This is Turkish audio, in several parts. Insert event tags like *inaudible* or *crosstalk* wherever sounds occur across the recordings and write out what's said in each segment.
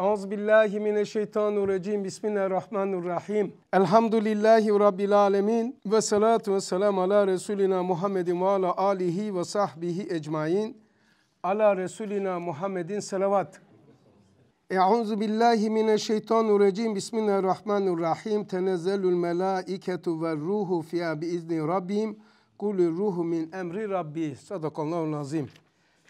Euzubillahi mineşşeytanirracim. Bismillahirrahmanirrahim. Elhamdülillahi rabbil alamin ve salatu vesselam ala resulina Muhammedin ve ala alihi ve sahbihi ecmaîn. Ala resulina Muhammedin salavat. Euzu Bismillahirrahmanirrahim. Tenezzelul melaiketu ve ruhu fiha bi rabbim. Kulü ruhu min emri rabbi. Sadakallahu azim.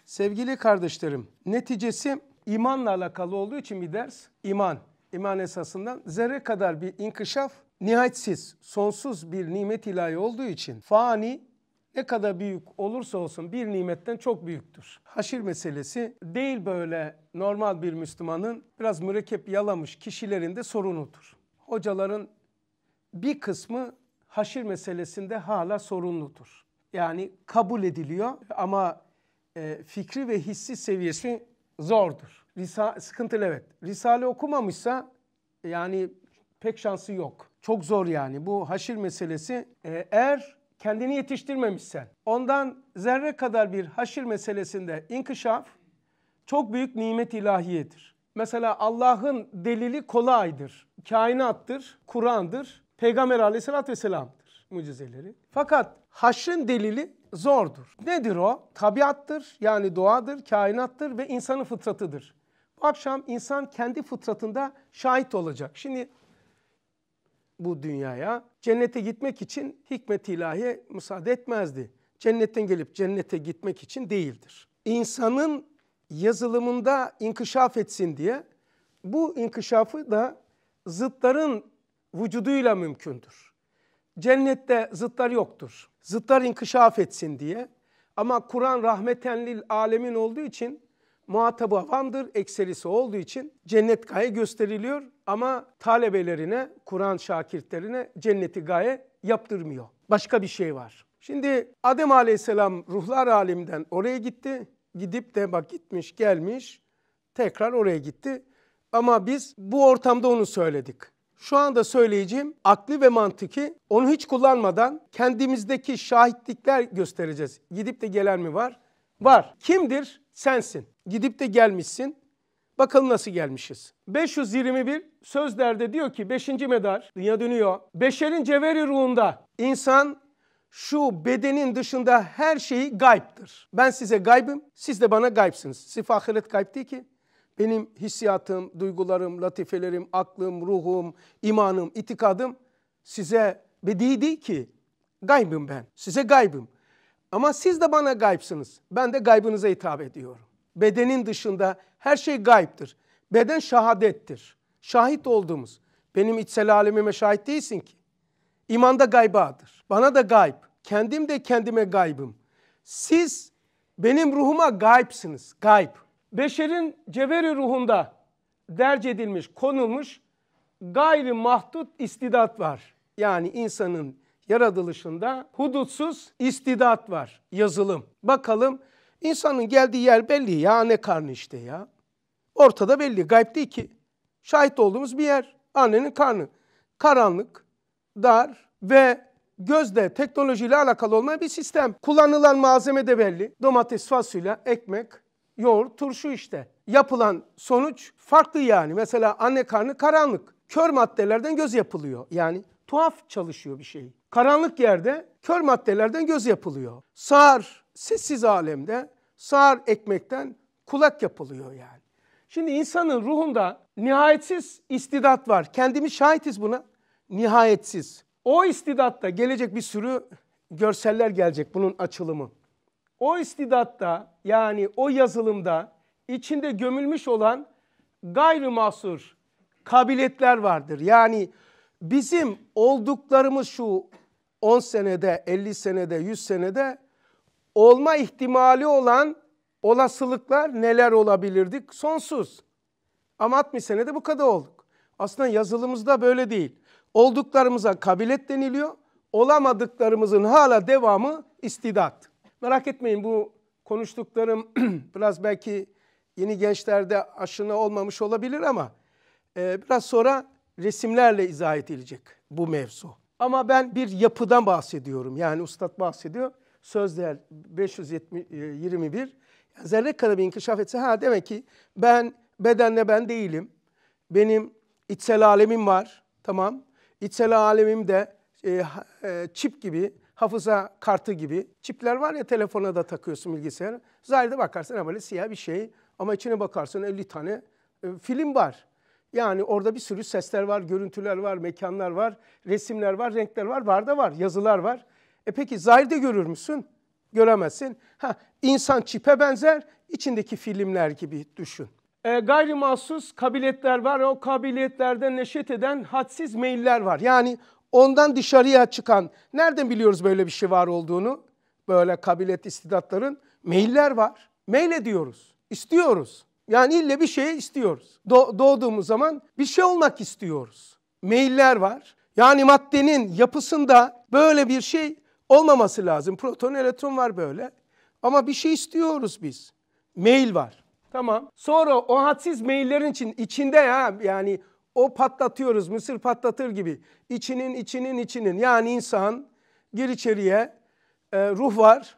Sevgili kardeşlerim, neticesi imanla alakalı olduğu için bir ders İman, iman. esasından zerre kadar bir inkışaf, nihayetsiz, sonsuz bir nimet ilahi olduğu için fani ne kadar büyük olursa olsun bir nimetten çok büyüktür. Haşir meselesi değil böyle normal bir Müslümanın biraz mürekkep yalamış kişilerin de sorunudur. Hocaların bir kısmı haşir meselesinde hala sorunludur. Yani kabul ediliyor ama e, fikri ve hissi seviyesi zordur. Risa, sıkıntılı evet. Risale okumamışsa yani pek şansı yok. Çok zor yani bu haşir meselesi. E, eğer kendini yetiştirmemişsen ondan zerre kadar bir haşir meselesinde inkişaf çok büyük nimet ilahiyedir. Mesela Allah'ın delili kolaydır. Kainattır, Kur'an'dır, Peygamber aleyhissalatü vesselam'dır mucizeleri. Fakat Haşrın delili zordur. Nedir o? Tabiattır yani doğadır, kainattır ve insanın fıtratıdır. Bu akşam insan kendi fıtratında şahit olacak. Şimdi bu dünyaya cennete gitmek için hikmet ilahi müsaade etmezdi. Cennetten gelip cennete gitmek için değildir. İnsanın yazılımında inkişaf etsin diye bu inkişafı da zıtların vücuduyla mümkündür. Cennette zıtlar yoktur. Zıtlar inkişaf etsin diye. Ama Kur'an rahmetenlil alemin olduğu için muhatabı avandır, ekserisi olduğu için cennet gaye gösteriliyor ama talebelerine, Kur'an şakirtlerine cenneti gaye yaptırmıyor. Başka bir şey var. Şimdi Adem aleyhisselam ruhlar aleminden oraya gitti. Gidip de bak gitmiş gelmiş tekrar oraya gitti. Ama biz bu ortamda onu söyledik. Şu anda söyleyeceğim akli ve mantıki onu hiç kullanmadan kendimizdeki şahitlikler göstereceğiz. Gidip de gelen mi var? Var. Kimdir? Sensin. Gidip de gelmişsin. Bakalım nasıl gelmişiz. 521 sözlerde diyor ki 5. medar dünya dönüyor. Beşerin cevheri ruhunda insan şu bedenin dışında her şeyi gayiptir. Ben size gaybım, siz de bana gaybsınız. Sırf ahiret gayb değil ki benim hissiyatım, duygularım, latifelerim, aklım, ruhum, imanım, itikadım size bedi değil ki. Gaybım ben. Size gaybım. Ama siz de bana gaybsınız. Ben de gaybınıza hitap ediyorum. Bedenin dışında her şey gayiptir. Beden şahadettir. Şahit olduğumuz. Benim içsel alemime şahit değilsin ki. İman da gaybadır. Bana da gayb. Kendim de kendime gaybım. Siz benim ruhuma gayipsiniz. Gayb beşerin cevheri ruhunda derc edilmiş, konulmuş gayri mahdut istidat var. Yani insanın yaratılışında hudutsuz istidat var, yazılım. Bakalım insanın geldiği yer belli ya ne karnı işte ya. Ortada belli, gayb değil ki. Şahit olduğumuz bir yer, annenin karnı. Karanlık, dar ve gözde teknolojiyle alakalı olmayan bir sistem. Kullanılan malzeme de belli. Domates, fasulye, ekmek, yoğurt, turşu işte. Yapılan sonuç farklı yani. Mesela anne karnı karanlık. Kör maddelerden göz yapılıyor. Yani tuhaf çalışıyor bir şey. Karanlık yerde kör maddelerden göz yapılıyor. Sağır sessiz alemde sağır ekmekten kulak yapılıyor yani. Şimdi insanın ruhunda nihayetsiz istidat var. Kendimiz şahitiz buna. Nihayetsiz. O istidatta gelecek bir sürü görseller gelecek bunun açılımı o istidatta yani o yazılımda içinde gömülmüş olan gayrı mahsur kabiliyetler vardır. Yani bizim olduklarımız şu 10 senede, 50 senede, 100 senede olma ihtimali olan olasılıklar neler olabilirdik? Sonsuz. Ama 60 senede bu kadar olduk. Aslında yazılımızda böyle değil. Olduklarımıza kabiliyet deniliyor. Olamadıklarımızın hala devamı istidat. Merak etmeyin bu konuştuklarım *clears throat* biraz belki yeni gençlerde aşina olmamış olabilir ama e, biraz sonra resimlerle izah edilecek bu mevzu. Ama ben bir yapıdan bahsediyorum. Yani ustad bahsediyor. Söz değer 521. E, zerre kadar bir inkişaf etse ha demek ki ben bedenle ben değilim. Benim içsel alemim var. Tamam. İçsel de e, e, çip gibi hafıza kartı gibi çipler var ya telefona da takıyorsun bilgisayar. Zahirde bakarsın ama böyle siyah bir şey ama içine bakarsın 50 tane e, film var. Yani orada bir sürü sesler var, görüntüler var, mekanlar var, resimler var, renkler var, var da var, yazılar var. E peki zahirde görür müsün? Göremezsin. Ha, insan çipe benzer, içindeki filmler gibi düşün. E, gayrimasus kabiliyetler var. O kabiliyetlerde neşet eden hadsiz meyiller var. Yani ondan dışarıya çıkan, nereden biliyoruz böyle bir şey var olduğunu? Böyle kabilet istidatların mailler var. Mail ediyoruz, istiyoruz. Yani ille bir şey istiyoruz. Do- doğduğumuz zaman bir şey olmak istiyoruz. Mailler var. Yani maddenin yapısında böyle bir şey olmaması lazım. Proton, elektron var böyle. Ama bir şey istiyoruz biz. Mail var. Tamam. Sonra o hadsiz maillerin için içinde ya yani o patlatıyoruz mısır patlatır gibi. içinin içinin içinin yani insan gir içeriye e, ruh var,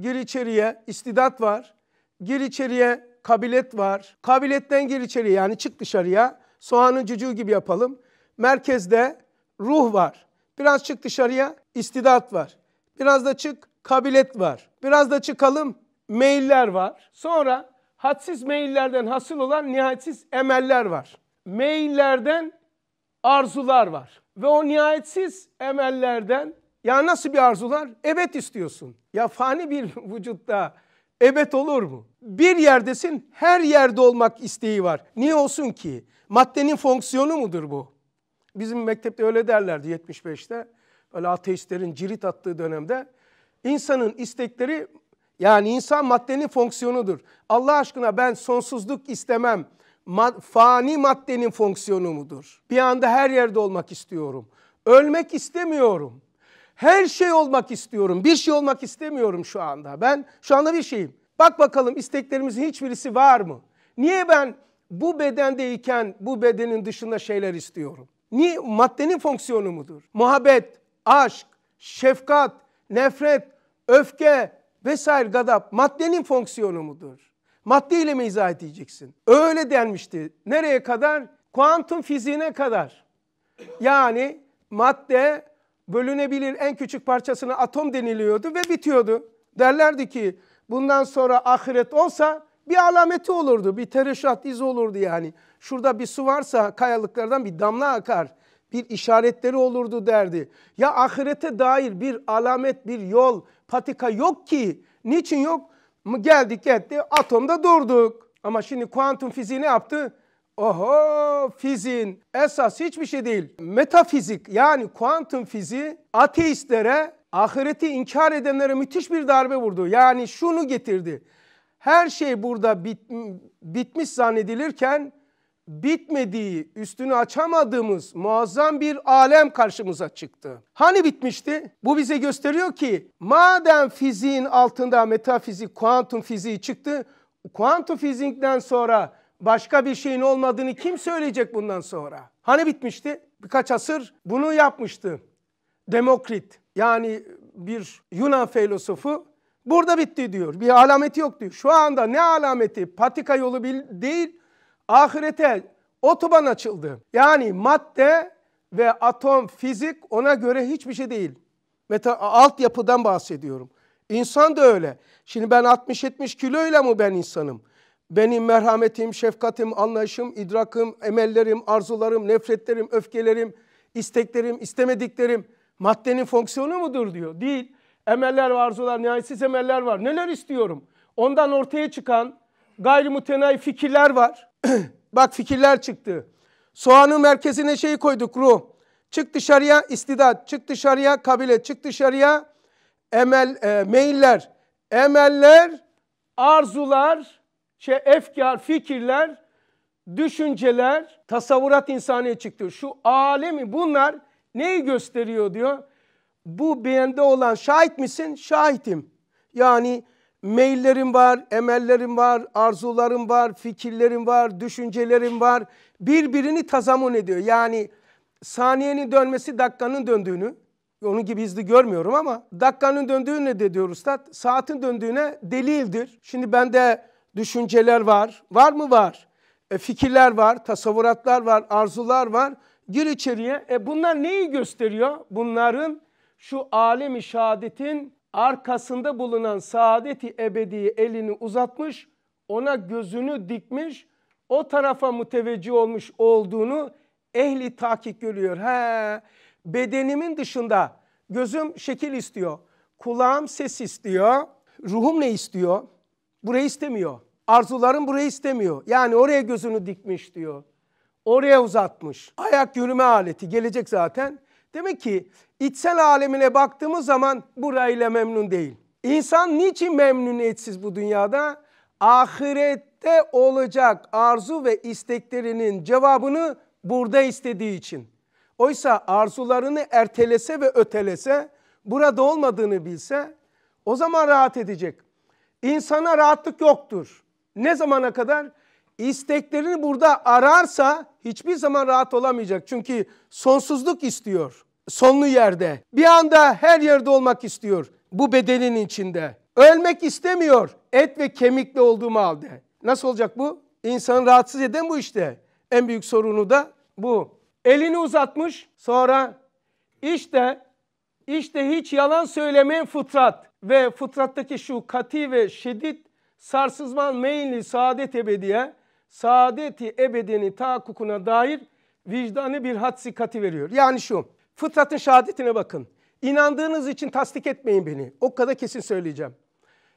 gir içeriye istidat var, gir içeriye kabilet var. Kabiletten gir içeriye yani çık dışarıya soğanın cücüğü gibi yapalım. Merkezde ruh var. Biraz çık dışarıya istidat var. Biraz da çık kabilet var. Biraz da çıkalım meyiller var. Sonra hadsiz meyillerden hasıl olan nihayetsiz emeller var meyillerden arzular var. Ve o nihayetsiz emellerden ya nasıl bir arzular? Evet istiyorsun. Ya fani bir *laughs* vücutta evet olur mu? Bir yerdesin her yerde olmak isteği var. Niye olsun ki? Maddenin fonksiyonu mudur bu? Bizim mektepte öyle derlerdi 75'te. Öyle ateistlerin cirit attığı dönemde. İnsanın istekleri yani insan maddenin fonksiyonudur. Allah aşkına ben sonsuzluk istemem mad fani maddenin fonksiyonu mudur? Bir anda her yerde olmak istiyorum. Ölmek istemiyorum. Her şey olmak istiyorum. Bir şey olmak istemiyorum şu anda. Ben şu anda bir şeyim. Bak bakalım isteklerimizin hiçbirisi var mı? Niye ben bu bedendeyken bu bedenin dışında şeyler istiyorum? Niye? Maddenin fonksiyonu mudur? Muhabbet, aşk, şefkat, nefret, öfke vesaire gadap maddenin fonksiyonu mudur? Madde ile mi izah edeceksin? Öyle denmişti. Nereye kadar? Kuantum fiziğine kadar. Yani madde bölünebilir en küçük parçasına atom deniliyordu ve bitiyordu. Derlerdi ki bundan sonra ahiret olsa bir alameti olurdu. Bir tereşat izi olurdu yani. Şurada bir su varsa kayalıklardan bir damla akar. Bir işaretleri olurdu derdi. Ya ahirete dair bir alamet, bir yol, patika yok ki. Niçin yok? Geldik etti atomda durduk. Ama şimdi kuantum fiziği ne yaptı? Oho fizin esas hiçbir şey değil. Metafizik yani kuantum fiziği ateistlere, ahireti inkar edenlere müthiş bir darbe vurdu. Yani şunu getirdi. Her şey burada bit, bitmiş zannedilirken bitmediği, üstünü açamadığımız muazzam bir alem karşımıza çıktı. Hani bitmişti? Bu bize gösteriyor ki madem fiziğin altında metafizik, kuantum fiziği çıktı, kuantum fizikten sonra başka bir şeyin olmadığını kim söyleyecek bundan sonra? Hani bitmişti? Birkaç asır bunu yapmıştı. Demokrit yani bir Yunan filozofu burada bitti diyor. Bir alameti yok diyor. Şu anda ne alameti? Patika yolu değil, ahirete otoban açıldı. Yani madde ve atom fizik ona göre hiçbir şey değil. Meta altyapıdan bahsediyorum. İnsan da öyle. Şimdi ben 60-70 kiloyla mı ben insanım? Benim merhametim, şefkatim, anlayışım, idrakım, emellerim, arzularım, nefretlerim, öfkelerim, isteklerim, istemediklerim maddenin fonksiyonu mudur diyor. Değil. Emeller ve arzular, nihayetsiz emeller var. Neler istiyorum? Ondan ortaya çıkan gayrimutenayi fikirler var. *clears throat* Bak fikirler çıktı. Soğanın merkezine şeyi koyduk ruh. Çık dışarıya istidat, çık dışarıya kabile, çık dışarıya emel, e, meyiller, emeller, arzular, şey, efkar, fikirler, düşünceler, tasavvurat insaniye çıktı. Şu alemi bunlar neyi gösteriyor diyor. Bu beyende olan şahit misin? Şahitim. Yani maillerim var, emellerim var, arzularım var, fikirlerim var, düşüncelerim var. Birbirini tazamun ediyor. Yani saniyenin dönmesi dakikanın döndüğünü, onun gibi hızlı görmüyorum ama dakikanın döndüğüne de diyor üstad, saatin döndüğüne delildir. Şimdi bende düşünceler var, var mı var? E, fikirler var, tasavvuratlar var, arzular var. Gir içeriye. E bunlar neyi gösteriyor? Bunların şu alemi şehadetin arkasında bulunan saadeti ebedi elini uzatmış, ona gözünü dikmiş, o tarafa müteveccih olmuş olduğunu ehli takip görüyor. He, bedenimin dışında gözüm şekil istiyor, kulağım ses istiyor, ruhum ne istiyor? Burayı istemiyor. Arzularım burayı istemiyor. Yani oraya gözünü dikmiş diyor. Oraya uzatmış. Ayak yürüme aleti gelecek zaten. Demek ki içsel alemine baktığımız zaman burayla memnun değil. İnsan niçin memnuniyetsiz bu dünyada? Ahirette olacak arzu ve isteklerinin cevabını burada istediği için. Oysa arzularını ertelese ve ötelese, burada olmadığını bilse o zaman rahat edecek. İnsana rahatlık yoktur. Ne zamana kadar? İsteklerini burada ararsa hiçbir zaman rahat olamayacak. Çünkü sonsuzluk istiyor sonlu yerde. Bir anda her yerde olmak istiyor bu bedenin içinde. Ölmek istemiyor et ve kemikle olduğum halde. Nasıl olacak bu? İnsanı rahatsız eden bu işte. En büyük sorunu da bu. Elini uzatmış sonra işte işte hiç yalan söylemeyen fıtrat ve fıtrattaki şu kati ve şiddet sarsızman meyilli saadet ebediye, saadeti ebedeni tahakkukuna dair vicdanı bir had sikati veriyor. Yani şu, Fıtratın şehadetine bakın. İnandığınız için tasdik etmeyin beni. O kadar kesin söyleyeceğim.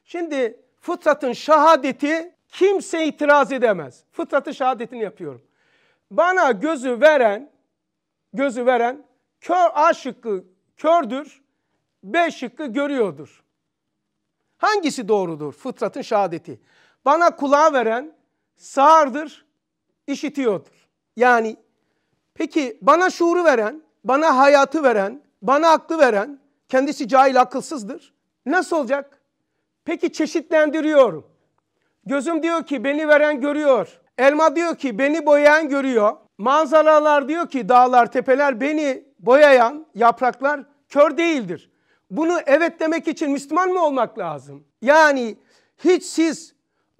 Şimdi fıtratın şehadeti kimse itiraz edemez. Fıtratın şehadetini yapıyorum. Bana gözü veren, gözü veren kör A şıkkı kördür, B şıkkı görüyordur. Hangisi doğrudur? Fıtratın şehadeti. Bana kulağı veren sağırdır, işitiyordur. Yani peki bana şuuru veren bana hayatı veren, bana aklı veren kendisi cahil akılsızdır. Nasıl olacak? Peki çeşitlendiriyorum. Gözüm diyor ki beni veren görüyor. Elma diyor ki beni boyayan görüyor. Manzaralar diyor ki dağlar, tepeler beni boyayan yapraklar kör değildir. Bunu evet demek için Müslüman mı olmak lazım? Yani hiç siz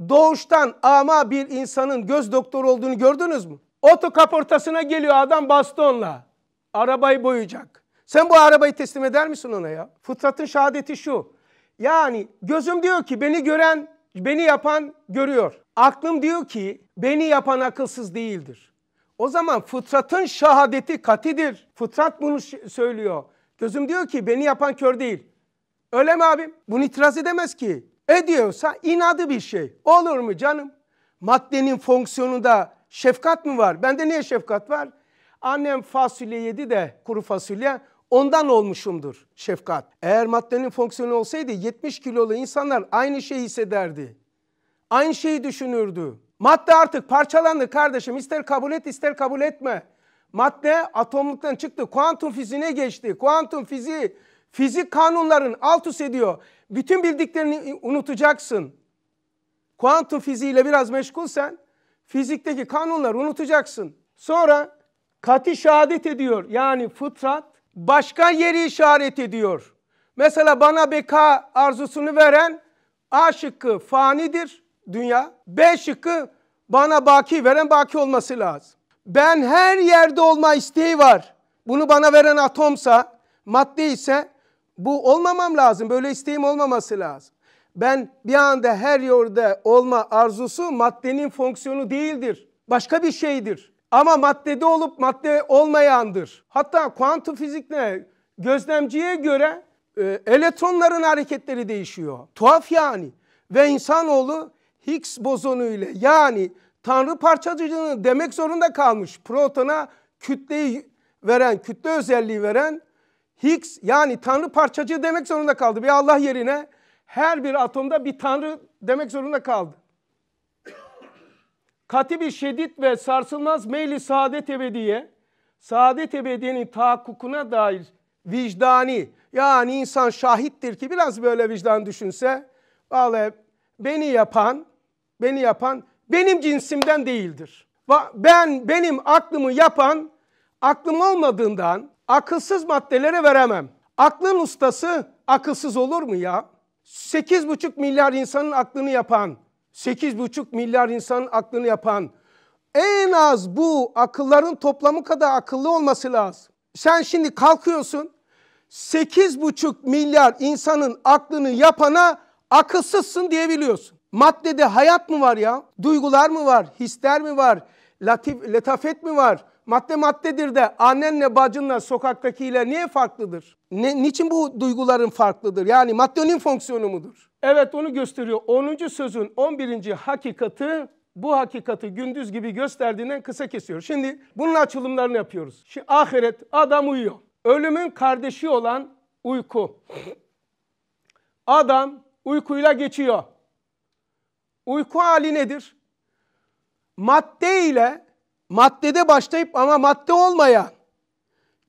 doğuştan ama bir insanın göz doktoru olduğunu gördünüz mü? Oto kaportasına geliyor adam bastonla. Arabayı boyayacak. Sen bu arabayı teslim eder misin ona ya? Fıtratın şehadeti şu. Yani gözüm diyor ki beni gören, beni yapan görüyor. Aklım diyor ki beni yapan akılsız değildir. O zaman fıtratın şahadeti katidir. Fıtrat bunu söylüyor. Gözüm diyor ki beni yapan kör değil. Öyle mi abim? Bunu itiraz edemez ki. E diyorsa inadı bir şey. Olur mu canım? Maddenin fonksiyonunda şefkat mi var? Bende niye şefkat var? Annem fasulye yedi de kuru fasulye ondan olmuşumdur şefkat. Eğer maddenin fonksiyonu olsaydı 70 kilolu insanlar aynı şeyi hissederdi. Aynı şeyi düşünürdü. Madde artık parçalandı kardeşim ister kabul et ister kabul etme. Madde atomluktan çıktı kuantum fiziğine geçti. Kuantum fiziği fizik kanunların alt üst ediyor. Bütün bildiklerini unutacaksın. Kuantum fiziğiyle biraz meşgulsen fizikteki kanunları unutacaksın. Sonra Katı şehadet ediyor. Yani fıtrat başka yeri işaret ediyor. Mesela bana beka arzusunu veren A şıkkı fanidir dünya. B şıkkı bana baki veren baki olması lazım. Ben her yerde olma isteği var. Bunu bana veren atomsa, madde ise bu olmamam lazım. Böyle isteğim olmaması lazım. Ben bir anda her yerde olma arzusu maddenin fonksiyonu değildir. Başka bir şeydir. Ama maddede olup madde olmayandır. Hatta kuantum fizikle gözlemciye göre e, elektronların hareketleri değişiyor. Tuhaf yani. Ve insanoğlu Higgs bozonu ile yani tanrı parçacığını demek zorunda kalmış. Protona kütleyi veren, kütle özelliği veren Higgs yani tanrı parçacığı demek zorunda kaldı. Bir Allah yerine her bir atomda bir tanrı demek zorunda kaldı katibi şedid ve sarsılmaz meyli saadet ebediye, saadet ebediyenin tahakkukuna dair vicdani yani insan şahittir ki biraz böyle vicdan düşünse vallahi beni yapan beni yapan benim cinsimden değildir. Ben benim aklımı yapan aklım olmadığından akılsız maddelere veremem. Aklın ustası akılsız olur mu ya? 8,5 milyar insanın aklını yapan 8,5 milyar insanın aklını yapan en az bu akılların toplamı kadar akıllı olması lazım. Sen şimdi kalkıyorsun 8,5 milyar insanın aklını yapana akılsızsın diyebiliyorsun. Maddede hayat mı var ya? Duygular mı var? Hisler mi var? Latif, letafet mi var? Madde maddedir de annenle bacınla sokaktakiyle niye farklıdır? Ne, niçin bu duyguların farklıdır? Yani maddenin fonksiyonu mudur? Evet onu gösteriyor. 10. sözün 11. hakikati bu hakikati gündüz gibi gösterdiğinden kısa kesiyor. Şimdi bunun açılımlarını yapıyoruz. Şimdi ahiret adam uyuyor. Ölümün kardeşi olan uyku. Adam uykuyla geçiyor. Uyku hali nedir? Madde ile maddede başlayıp ama madde olmayan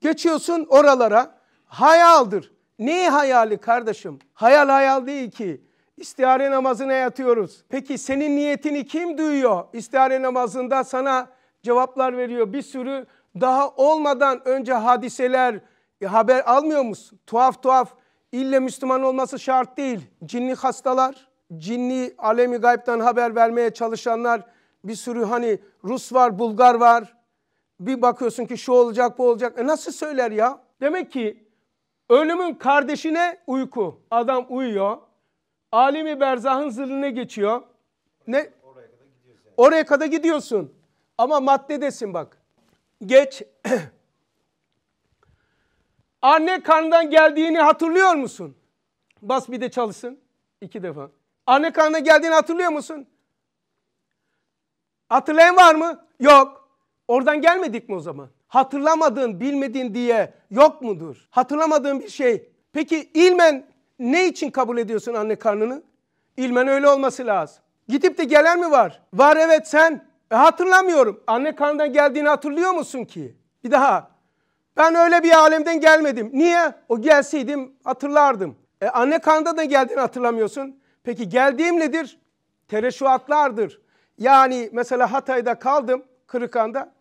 geçiyorsun oralara hayaldır. Ne hayali kardeşim? Hayal hayal değil ki. İstihare namazına yatıyoruz. Peki senin niyetini kim duyuyor? İstihare namazında sana cevaplar veriyor. Bir sürü daha olmadan önce hadiseler e, haber almıyor musun? Tuhaf tuhaf ille Müslüman olması şart değil. Cinli hastalar, cinli alemi gaybtan haber vermeye çalışanlar bir sürü hani Rus var, Bulgar var. Bir bakıyorsun ki şu olacak bu olacak. E nasıl söyler ya? Demek ki Ölümün kardeşine uyku. Adam uyuyor. Alimi berzahın zırhına geçiyor. Ne? Oraya kadar gidiyorsun. Oraya kadar gidiyorsun. Ama maddedesin bak. Geç. *clears throat* Anne karnından geldiğini hatırlıyor musun? Bas bir de çalışsın. iki defa. Anne karnına geldiğini hatırlıyor musun? Hatırlayan var mı? Yok. Oradan gelmedik mi o zaman? hatırlamadığın, bilmedin diye yok mudur? Hatırlamadığın bir şey. Peki ilmen ne için kabul ediyorsun anne karnını? İlmen öyle olması lazım. Gidip de gelen mi var? Var evet sen. E hatırlamıyorum. Anne karnından geldiğini hatırlıyor musun ki? Bir daha. Ben öyle bir alemden gelmedim. Niye? O gelseydim hatırlardım. E anne karnında da geldiğini hatırlamıyorsun. Peki geldiğim nedir? Tereşuatlardır. Yani mesela Hatay'da kaldım Kırıkan'da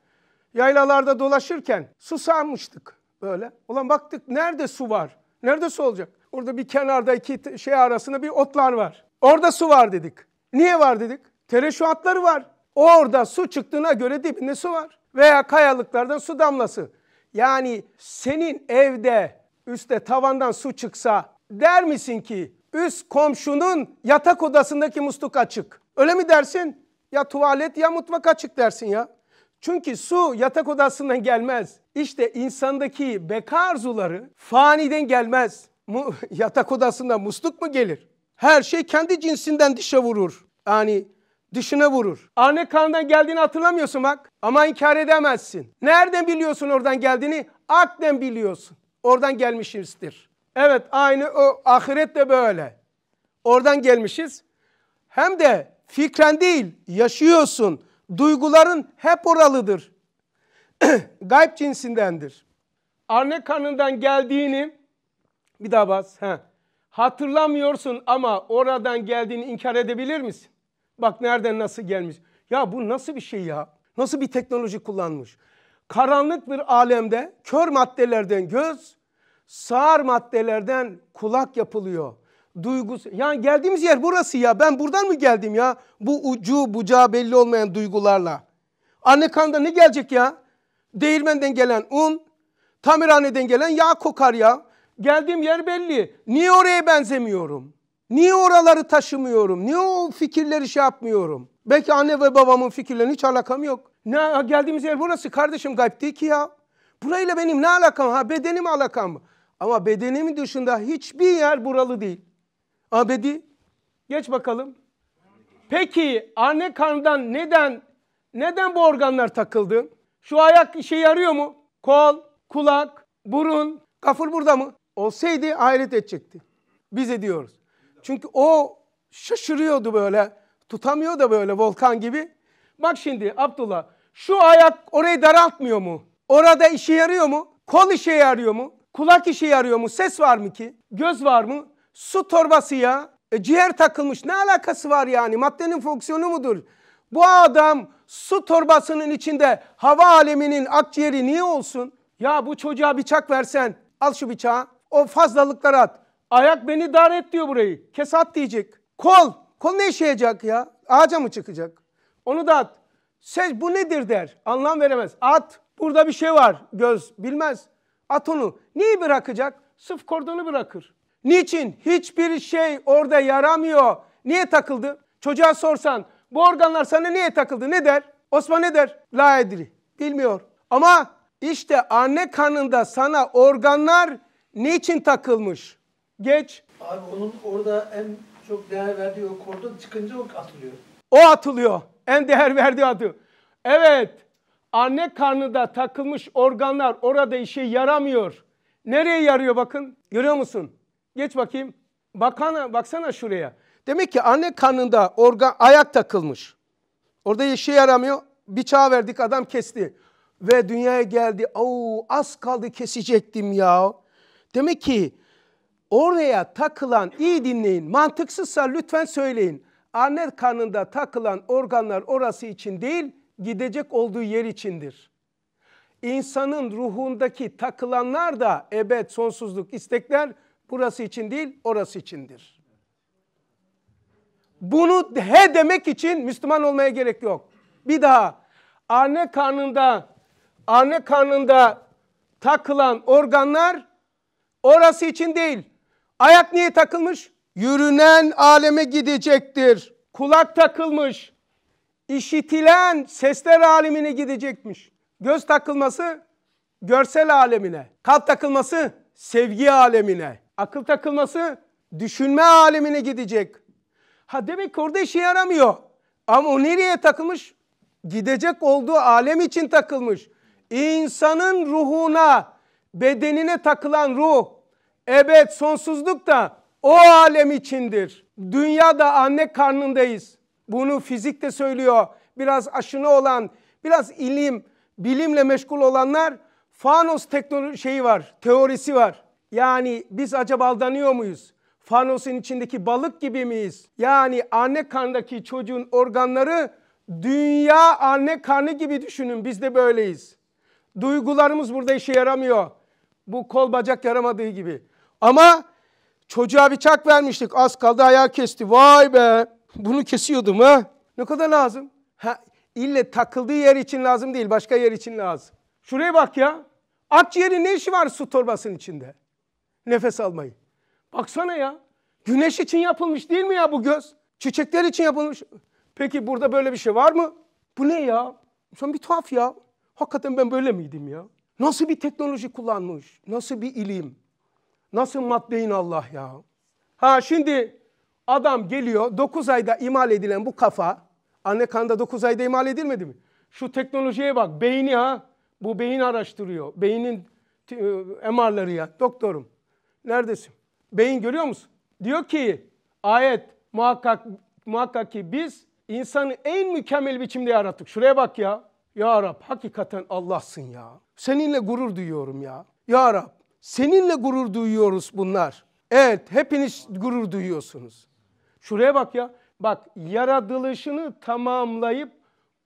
yaylalarda dolaşırken susamıştık böyle. Ulan baktık nerede su var? Nerede su olacak? Orada bir kenarda iki şey arasında bir otlar var. Orada su var dedik. Niye var dedik? Tereşuatları var. Orada su çıktığına göre dibinde su var. Veya kayalıklardan su damlası. Yani senin evde üstte tavandan su çıksa der misin ki üst komşunun yatak odasındaki musluk açık. Öyle mi dersin? Ya tuvalet ya mutfak açık dersin ya. Çünkü su yatak odasından gelmez. İşte insandaki beka arzuları faniden gelmez. Mu, *laughs* yatak odasında musluk mu gelir? Her şey kendi cinsinden dışa vurur. Yani dışına vurur. Anne kanından geldiğini hatırlamıyorsun bak ama inkar edemezsin. Nereden biliyorsun oradan geldiğini? Akden biliyorsun. Oradan gelmişizdir. Evet aynı o ahiret de böyle. Oradan gelmişiz. Hem de fikren değil yaşıyorsun duyguların hep oralıdır. *clears throat* Gayb cinsindendir. anne kanından geldiğini bir daha bas. Heh. Hatırlamıyorsun ama oradan geldiğini inkar edebilir misin? Bak nereden nasıl gelmiş. Ya bu nasıl bir şey ya? Nasıl bir teknoloji kullanmış? Karanlık bir alemde kör maddelerden göz, sağır maddelerden kulak yapılıyor duygusu. Yani geldiğimiz yer burası ya. Ben buradan mı geldim ya? Bu ucu bucağı belli olmayan duygularla. Anne kanında ne gelecek ya? Değirmenden gelen un, tamirhaneden gelen yağ kokar ya. Geldiğim yer belli. Niye oraya benzemiyorum? Niye oraları taşımıyorum? Niye o fikirleri şey yapmıyorum? Belki anne ve babamın fikirlerine hiç alakam yok. Ne geldiğimiz yer burası kardeşim gayb değil ki ya. Burayla benim ne alakam? Ha bedenim alakam mı? Ama bedenimin dışında hiçbir yer buralı değil. Abedi. Geç bakalım. Peki anne karnından neden neden bu organlar takıldı? Şu ayak işe yarıyor mu? Kol, kulak, burun, kafır burada mı? Olsaydı hayret edecekti. Biz ediyoruz. Çünkü o şaşırıyordu böyle. Tutamıyor da böyle volkan gibi. Bak şimdi Abdullah şu ayak orayı daraltmıyor mu? Orada işe yarıyor mu? Kol işe yarıyor mu? Kulak işe yarıyor mu? Ses var mı ki? Göz var mı? Su torbası ya. E, ciğer takılmış ne alakası var yani maddenin fonksiyonu mudur? Bu adam su torbasının içinde hava aleminin akciğeri niye olsun? Ya bu çocuğa bıçak versen al şu bıçağı o fazlalıklar at. Ayak beni dar et diyor burayı. Kes at diyecek. Kol. Kol ne işeyecek ya? Ağaca mı çıkacak? Onu da at. Sen bu nedir der. Anlam veremez. At. Burada bir şey var. Göz bilmez. At onu. Neyi bırakacak? Sıf kordonu bırakır. Niçin? Hiçbir şey orada yaramıyor. Niye takıldı? Çocuğa sorsan bu organlar sana niye takıldı ne der? Osman ne der? La edri. Bilmiyor. Ama işte anne kanında sana organlar niçin takılmış? Geç. Abi onun orada en çok değer verdiği o kordon çıkınca o atılıyor. O atılıyor. En değer verdiği atıyor. Evet. Anne karnında takılmış organlar orada işe yaramıyor. Nereye yarıyor bakın? Görüyor musun? Geç bakayım. Bakana, baksana şuraya. Demek ki anne kanında organ, ayak takılmış. Orada işe yaramıyor. Bıçağı verdik adam kesti. Ve dünyaya geldi. Oo, az kaldı kesecektim ya. Demek ki oraya takılan iyi dinleyin. Mantıksızsa lütfen söyleyin. Anne kanında takılan organlar orası için değil gidecek olduğu yer içindir. İnsanın ruhundaki takılanlar da ebed, sonsuzluk, istekler Burası için değil, orası içindir. Bunu he demek için Müslüman olmaya gerek yok. Bir daha anne karnında anne karnında takılan organlar orası için değil. Ayak niye takılmış? Yürünen aleme gidecektir. Kulak takılmış. İşitilen sesler alemine gidecekmiş. Göz takılması görsel alemine. Kalp takılması sevgi alemine. Akıl takılması düşünme alemine gidecek. Ha demek ki orada işe yaramıyor. Ama o nereye takılmış? Gidecek olduğu alem için takılmış. İnsanın ruhuna, bedenine takılan ruh, evet sonsuzluk da o alem içindir. Dünyada anne karnındayız. Bunu fizik de söylüyor. Biraz aşını olan, biraz ilim, bilimle meşgul olanlar Fanos teknoloji şeyi var, teorisi var. Yani biz acaba aldanıyor muyuz? Fanosun içindeki balık gibi miyiz? Yani anne karnındaki çocuğun organları dünya anne karnı gibi düşünün. Biz de böyleyiz. Duygularımız burada işe yaramıyor. Bu kol bacak yaramadığı gibi. Ama çocuğa bir çak vermiştik. Az kaldı ayağı kesti. Vay be bunu kesiyordum ha. Ne kadar lazım? Ha, ille takıldığı yer için lazım değil başka yer için lazım. Şuraya bak ya. Akciğerin ne işi var su torbasının içinde? nefes almayı. Baksana ya. Güneş için yapılmış değil mi ya bu göz? Çiçekler için yapılmış. Peki burada böyle bir şey var mı? Bu ne ya? Sen bir tuhaf ya. Hakikaten ben böyle miydim ya? Nasıl bir teknoloji kullanmış? Nasıl bir ilim? Nasıl maddeyin Allah ya? Ha şimdi adam geliyor 9 ayda imal edilen bu kafa anne kanında 9 ayda imal edilmedi mi? Şu teknolojiye bak beyni ha. Bu beyin araştırıyor. Beynin emarları ya. Doktorum Neredesin? Beyin görüyor musun? Diyor ki ayet muhakkak muhakkak ki biz insanı en mükemmel biçimde yarattık. Şuraya bak ya. Ya Rab hakikaten Allah'sın ya. Seninle gurur duyuyorum ya. Ya Rab seninle gurur duyuyoruz bunlar. Evet hepiniz gurur duyuyorsunuz. Şuraya bak ya. Bak yaratılışını tamamlayıp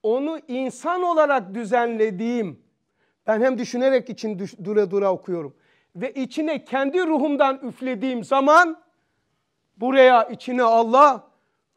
onu insan olarak düzenlediğim ben hem düşünerek için düş, dura dura okuyorum ve içine kendi ruhumdan üflediğim zaman buraya içine Allah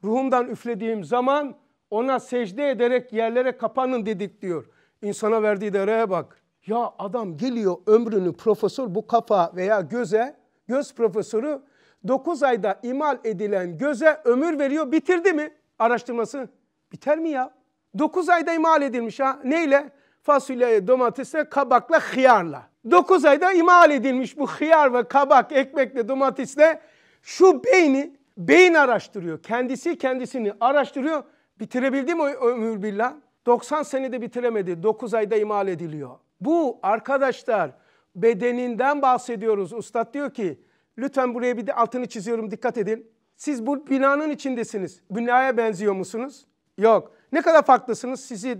ruhumdan üflediğim zaman ona secde ederek yerlere kapanın dedik diyor. İnsana verdiği dereye bak. Ya adam geliyor ömrünü profesör bu kafa veya göze, göz profesörü 9 ayda imal edilen göze ömür veriyor. Bitirdi mi araştırması? Biter mi ya? 9 ayda imal edilmiş ha. Neyle? Fasulyeye, domatesle, kabakla, hıyarla. 9 ayda imal edilmiş bu hıyar ve kabak, ekmekle, domatesle şu beyni, beyin araştırıyor. Kendisi kendisini araştırıyor. Bitirebildi mi ömür billah? 90 senede bitiremedi. 9 ayda imal ediliyor. Bu arkadaşlar bedeninden bahsediyoruz. Ustad diyor ki lütfen buraya bir de altını çiziyorum dikkat edin. Siz bu binanın içindesiniz. Binaya benziyor musunuz? Yok. Ne kadar farklısınız? Sizi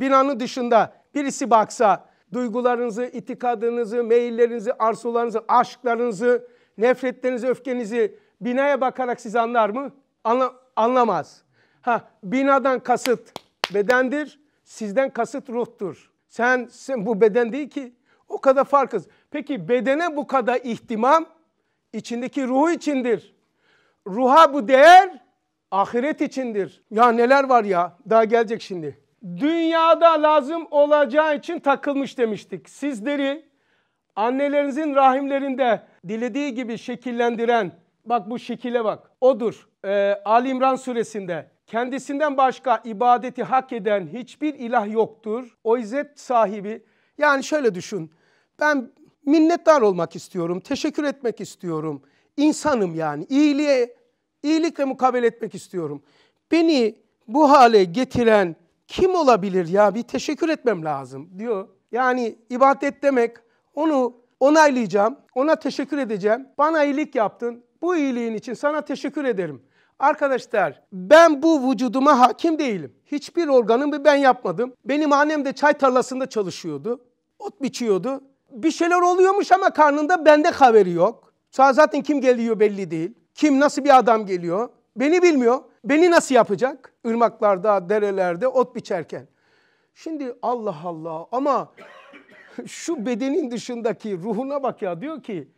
binanın dışında birisi baksa duygularınızı, itikadınızı, meyillerinizi, arzularınızı, aşklarınızı, nefretlerinizi, öfkenizi binaya bakarak siz anlar mı? Anla, anlamaz. Ha, binadan kasıt bedendir, sizden kasıt ruhtur. Sen, sen bu beden değil ki. O kadar farkız. Peki bedene bu kadar ihtimam içindeki ruhu içindir. Ruha bu değer ahiret içindir. Ya neler var ya daha gelecek şimdi dünyada lazım olacağı için takılmış demiştik. Sizleri annelerinizin rahimlerinde dilediği gibi şekillendiren, bak bu şekile bak, odur. Ee, Ali İmran suresinde kendisinden başka ibadeti hak eden hiçbir ilah yoktur. O izzet sahibi, yani şöyle düşün, ben minnettar olmak istiyorum, teşekkür etmek istiyorum. İnsanım yani, iyiliğe, iyilikle mukabele etmek istiyorum. Beni bu hale getiren kim olabilir ya bir teşekkür etmem lazım diyor. Yani ibadet demek onu onaylayacağım, ona teşekkür edeceğim. Bana iyilik yaptın, bu iyiliğin için sana teşekkür ederim. Arkadaşlar ben bu vücuduma hakim değilim. Hiçbir organımı ben yapmadım. Benim annem de çay tarlasında çalışıyordu. Ot biçiyordu. Bir şeyler oluyormuş ama karnında bende haberi yok. Zaten kim geliyor belli değil. Kim nasıl bir adam geliyor. Beni bilmiyor. Beni nasıl yapacak? Irmaklarda, derelerde ot biçerken. Şimdi Allah Allah ama şu bedenin dışındaki ruhuna bak ya diyor ki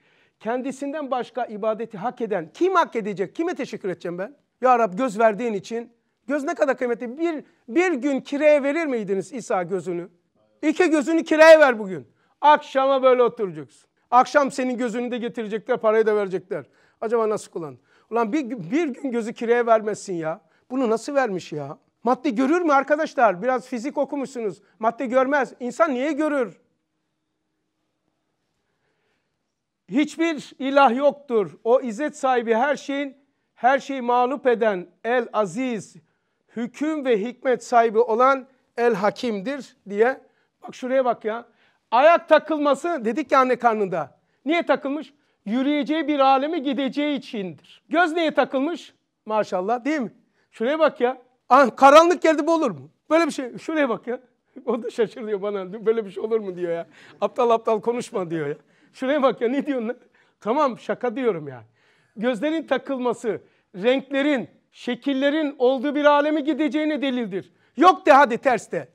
kendisinden başka ibadeti hak eden kim hak edecek? Kime teşekkür edeceğim ben? Ya Rab göz verdiğin için göz ne kadar kıymetli. Bir, bir gün kireye verir miydiniz İsa gözünü? İki gözünü kireye ver bugün. Akşama böyle oturacaksın. Akşam senin gözünü de getirecekler, parayı da verecekler. Acaba nasıl kullan? Ulan bir, bir gün gözü kireye vermesin ya. Bunu nasıl vermiş ya? Madde görür mü arkadaşlar? Biraz fizik okumuşsunuz. Madde görmez. İnsan niye görür? Hiçbir ilah yoktur. O izzet sahibi her şeyin her şeyi mağlup eden el aziz, hüküm ve hikmet sahibi olan el hakimdir diye. Bak şuraya bak ya. Ayak takılması dedik ya anne karnında. Niye takılmış? yürüyeceği bir aleme gideceği içindir. Göz neye takılmış? Maşallah değil mi? Şuraya bak ya. Ah, karanlık geldi bu olur mu? Böyle bir şey. Şuraya bak ya. *laughs* O da şaşırıyor bana. Böyle bir şey olur mu diyor ya. Aptal aptal konuşma diyor ya. Şuraya bak ya ne diyorsun lan? Tamam şaka diyorum yani. Gözlerin takılması, renklerin, şekillerin olduğu bir aleme gideceğine delildir. Yok de hadi ters de.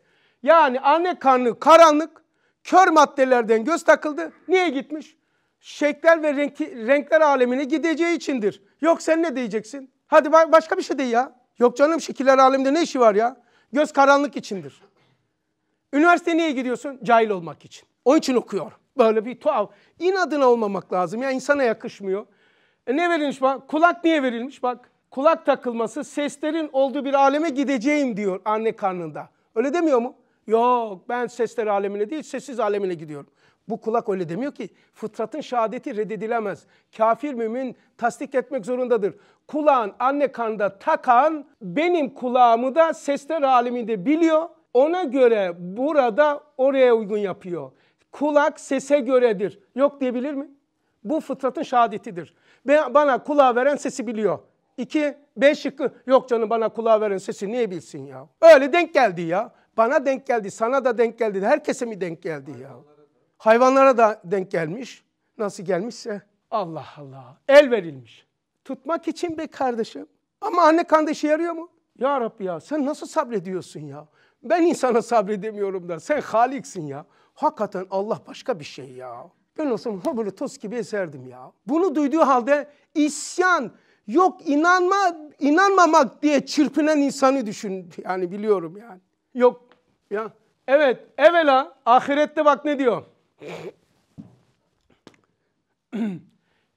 Yani anne karnı karanlık, kör maddelerden göz takıldı. Niye gitmiş? şekler ve renk, renkler alemine gideceği içindir. Yok sen ne diyeceksin? Hadi başka bir şey de ya. Yok canım şekiller aleminde ne işi var ya? Göz karanlık içindir. Üniversite niye gidiyorsun? Cahil olmak için. Onun için okuyor. Böyle bir tuhaf. İnadına olmamak lazım. Ya insana yakışmıyor. E ne verilmiş bak? Kulak niye verilmiş bak? Kulak takılması seslerin olduğu bir aleme gideceğim diyor anne karnında. Öyle demiyor mu? Yok ben sesler alemine değil sessiz alemine gidiyorum. Bu kulak öyle demiyor ki. Fıtratın şehadeti reddedilemez. Kafir mümin tasdik etmek zorundadır. Kulağın anne kanda takan benim kulağımı da sesler aliminde biliyor. Ona göre burada oraya uygun yapıyor. Kulak sese göredir. Yok diyebilir mi? Bu fıtratın şehadetidir. Bana kulağı veren sesi biliyor. İki, beş şıkkı. Yok canım bana kulağı veren sesi niye bilsin ya? Öyle denk geldi ya. Bana denk geldi, sana da denk geldi. Herkese mi denk geldi ya? Hayvanlara da denk gelmiş. Nasıl gelmişse Allah Allah el verilmiş. Tutmak için be kardeşim. Ama anne kanda yarıyor mu? Ya Rabbi ya sen nasıl sabrediyorsun ya? Ben insana sabredemiyorum da sen haliksin ya. Hakikaten Allah başka bir şey ya. Ben olsam ha böyle toz gibi eserdim ya. Bunu duyduğu halde isyan, yok inanma, inanmamak diye çırpınan insanı düşün. Yani biliyorum yani. Yok ya. Evet evvela ahirette bak ne diyor. *coughs*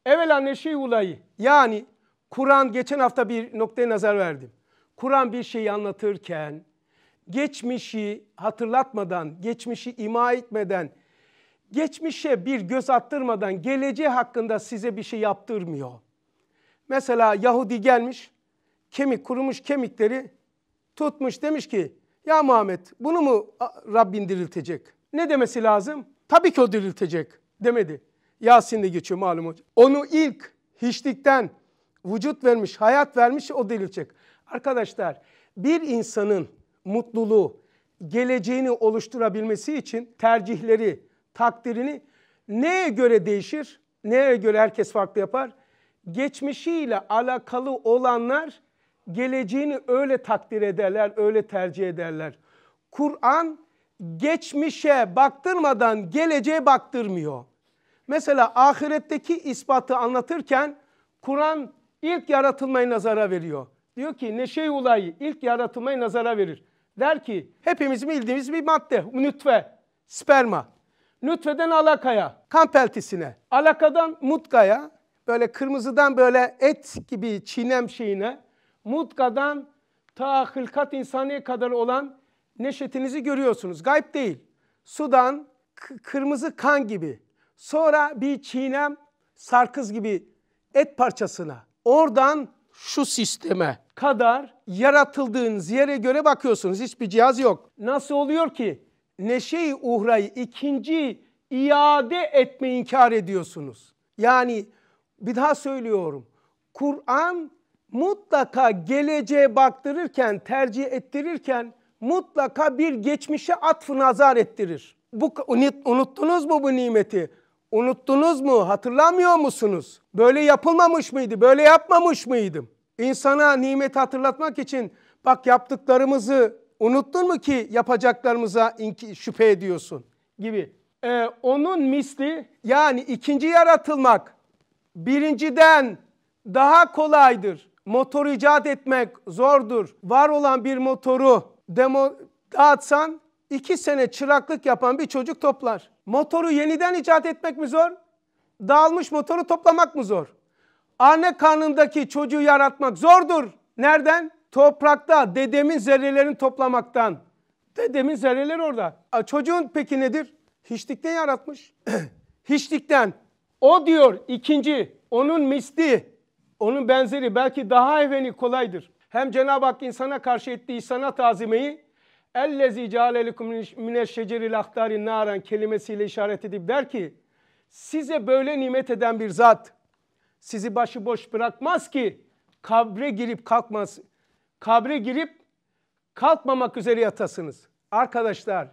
Evvela neşe olayı yani Kur'an geçen hafta bir noktaya nazar verdim. Kur'an bir şeyi anlatırken geçmişi hatırlatmadan, geçmişi ima etmeden, geçmişe bir göz attırmadan geleceği hakkında size bir şey yaptırmıyor. Mesela Yahudi gelmiş, kemik kurumuş kemikleri tutmuş demiş ki ya Muhammed bunu mu Rabbin diriltecek? Ne demesi lazım? Tabii ki o diriltecek demedi. Yasin'de geçiyor malum hocam. Onu ilk hiçlikten vücut vermiş, hayat vermiş o diriltecek. Arkadaşlar bir insanın mutluluğu, geleceğini oluşturabilmesi için tercihleri, takdirini neye göre değişir? Neye göre herkes farklı yapar? Geçmişiyle alakalı olanlar geleceğini öyle takdir ederler, öyle tercih ederler. Kur'an geçmişe baktırmadan geleceğe baktırmıyor. Mesela ahiretteki ispatı anlatırken Kur'an ilk yaratılmayı nazara veriyor. Diyor ki neşe olayı ilk yaratılmayı nazara verir. Der ki hepimizin bildiğimiz bir madde nütfe, sperma. Nütfeden alakaya, kan peltisine, alakadan mutkaya, böyle kırmızıdan böyle et gibi çiğnem şeyine, mutkadan ta hılkat insaniye kadar olan neşetinizi görüyorsunuz. Gayb değil. Sudan kırmızı kan gibi. Sonra bir çiğnem sarkız gibi et parçasına. Oradan şu sisteme kadar yaratıldığınız yere göre bakıyorsunuz. Hiçbir cihaz yok. Nasıl oluyor ki neşe-i uhrayı ikinci iade etme inkar ediyorsunuz. Yani bir daha söylüyorum. Kur'an mutlaka geleceğe baktırırken, tercih ettirirken mutlaka bir geçmişe atfı nazar ettirir. Bu, unuttunuz mu bu nimeti? Unuttunuz mu? Hatırlamıyor musunuz? Böyle yapılmamış mıydı? Böyle yapmamış mıydım? İnsana nimeti hatırlatmak için bak yaptıklarımızı unuttun mu ki yapacaklarımıza şüphe ediyorsun gibi. Ee, onun misli yani ikinci yaratılmak birinciden daha kolaydır. Motor icat etmek zordur. Var olan bir motoru demo dağıtsan iki sene çıraklık yapan bir çocuk toplar. Motoru yeniden icat etmek mi zor? Dağılmış motoru toplamak mı zor? Anne karnındaki çocuğu yaratmak zordur. Nereden? Toprakta dedemin zerrelerini toplamaktan. Dedemin zerreleri orada. A, çocuğun peki nedir? Hiçlikten yaratmış. *clears throat* Hiçlikten. O diyor ikinci, onun misli, onun benzeri belki daha evveli kolaydır hem Cenab-ı Hak insana karşı ettiği sana tazimeyi ellezî cealelikum mineşşeceril ahtari naren kelimesiyle işaret edip der ki size böyle nimet eden bir zat sizi başıboş bırakmaz ki kabre girip kalkmaz. Kabre girip kalkmamak üzere yatasınız. Arkadaşlar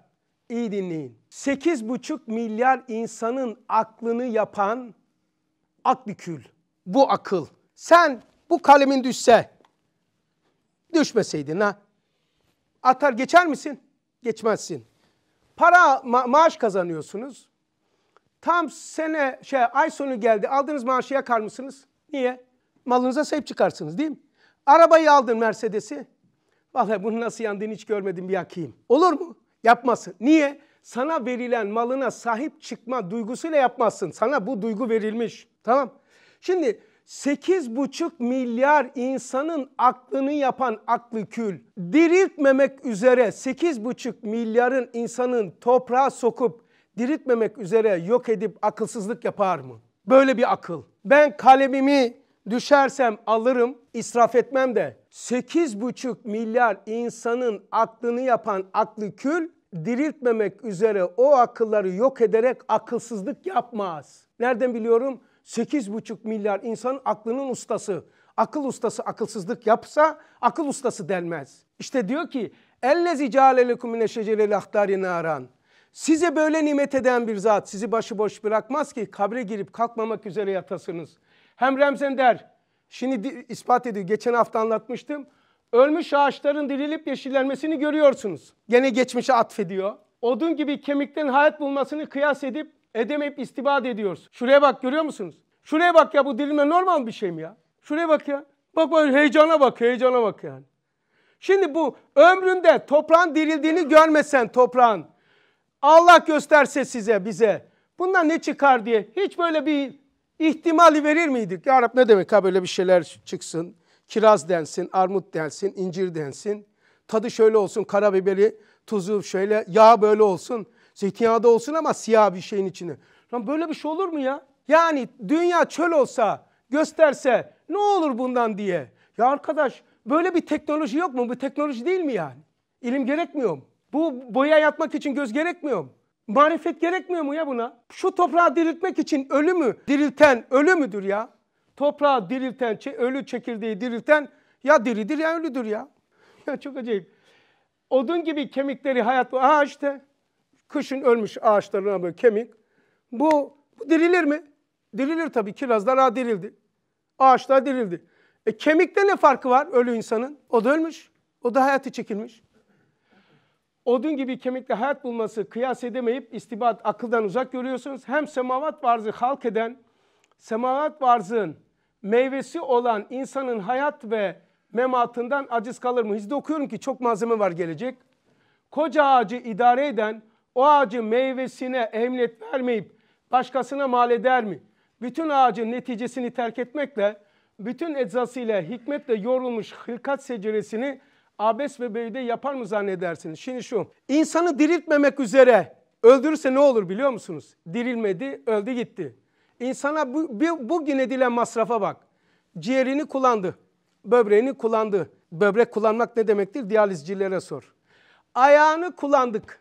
iyi dinleyin. 8,5 milyar insanın aklını yapan akbikül. Bu akıl. Sen bu kalemin düşse Düşmeseydin ha. Atar geçer misin? Geçmezsin. Para ma- maaş kazanıyorsunuz. Tam sene şey ay sonu geldi. Aldığınız maaşı yakar mısınız? Niye? Malınıza sahip çıkarsınız değil mi? Arabayı aldın Mercedes'i. Vallahi bunu nasıl yandığını hiç görmedim bir yakayım. Olur mu? Yapmasın. Niye? Sana verilen malına sahip çıkma duygusuyla yapmazsın. Sana bu duygu verilmiş. Tamam. Şimdi 8,5 milyar insanın aklını yapan aklı kül diriltmemek üzere 8,5 milyarın insanın toprağa sokup diriltmemek üzere yok edip akılsızlık yapar mı? Böyle bir akıl. Ben kalemimi düşersem alırım, israf etmem de 8,5 milyar insanın aklını yapan aklı kül diriltmemek üzere o akılları yok ederek akılsızlık yapmaz. Nereden biliyorum? 8,5 milyar insanın aklının ustası, akıl ustası akılsızlık yapsa akıl ustası denmez. İşte diyor ki ellezi cealelekum mine şecereli ahtari naran. Size böyle nimet eden bir zat sizi başıboş bırakmaz ki kabre girip kalkmamak üzere yatasınız. Hem Remzen der, şimdi ispat ediyor geçen hafta anlatmıştım. Ölmüş ağaçların dirilip yeşillenmesini görüyorsunuz. Gene geçmişe atfediyor. Odun gibi kemikten hayat bulmasını kıyas edip Edemeyip istibad ediyoruz. Şuraya bak görüyor musunuz? Şuraya bak ya bu dirilme normal bir şey mi ya? Şuraya bak ya. Bak böyle heyecana bak, heyecana bak yani. Şimdi bu ömründe toprağın dirildiğini görmesen toprağın. Allah gösterse size, bize. Bundan ne çıkar diye hiç böyle bir ihtimali verir miydik? Ya Rab ne demek ha böyle bir şeyler çıksın. Kiraz densin, armut densin, incir densin. Tadı şöyle olsun, karabiberi, tuzu şöyle, yağ böyle olsun. Zeytinyağı da olsun ama siyah bir şeyin içine. Lan böyle bir şey olur mu ya? Yani dünya çöl olsa gösterse ne olur bundan diye. Ya arkadaş böyle bir teknoloji yok mu? Bu teknoloji değil mi yani? İlim gerekmiyor mu? Bu boya yatmak için göz gerekmiyor mu? Marifet gerekmiyor mu ya buna? Şu toprağı diriltmek için ölü mü? Dirilten ölü müdür ya? Toprağı dirilten, ölü çekirdeği dirilten ya diridir ya ölüdür ya. *laughs* Ya çok acayip. Odun gibi kemikleri hayat... Aha işte Kışın ölmüş ağaçlarına böyle kemik. Bu, bu dirilir mi? Dirilir tabii. Kirazlar ha dirildi. Ağaçlar dirildi. E kemikte ne farkı var ölü insanın? O da ölmüş. O da hayatı çekilmiş. Odun gibi kemikle hayat bulması kıyas edemeyip istibat akıldan uzak görüyorsunuz. Hem semavat varzı halk eden, semavat varzın meyvesi olan insanın hayat ve mematından aciz kalır mı? Hizde okuyorum ki çok malzeme var gelecek. Koca ağacı idare eden, o ağacın meyvesine emniyet vermeyip başkasına mal eder mi? Bütün ağacın neticesini terk etmekle, bütün eczasıyla, hikmetle yorulmuş hılkat seceresini abes ve beyde yapar mı zannedersiniz? Şimdi şu, insanı diriltmemek üzere öldürürse ne olur biliyor musunuz? Dirilmedi, öldü gitti. İnsana bu, bu, bugün edilen masrafa bak. Ciğerini kullandı, böbreğini kullandı. Böbrek kullanmak ne demektir? Diyalizcilere sor. Ayağını kullandık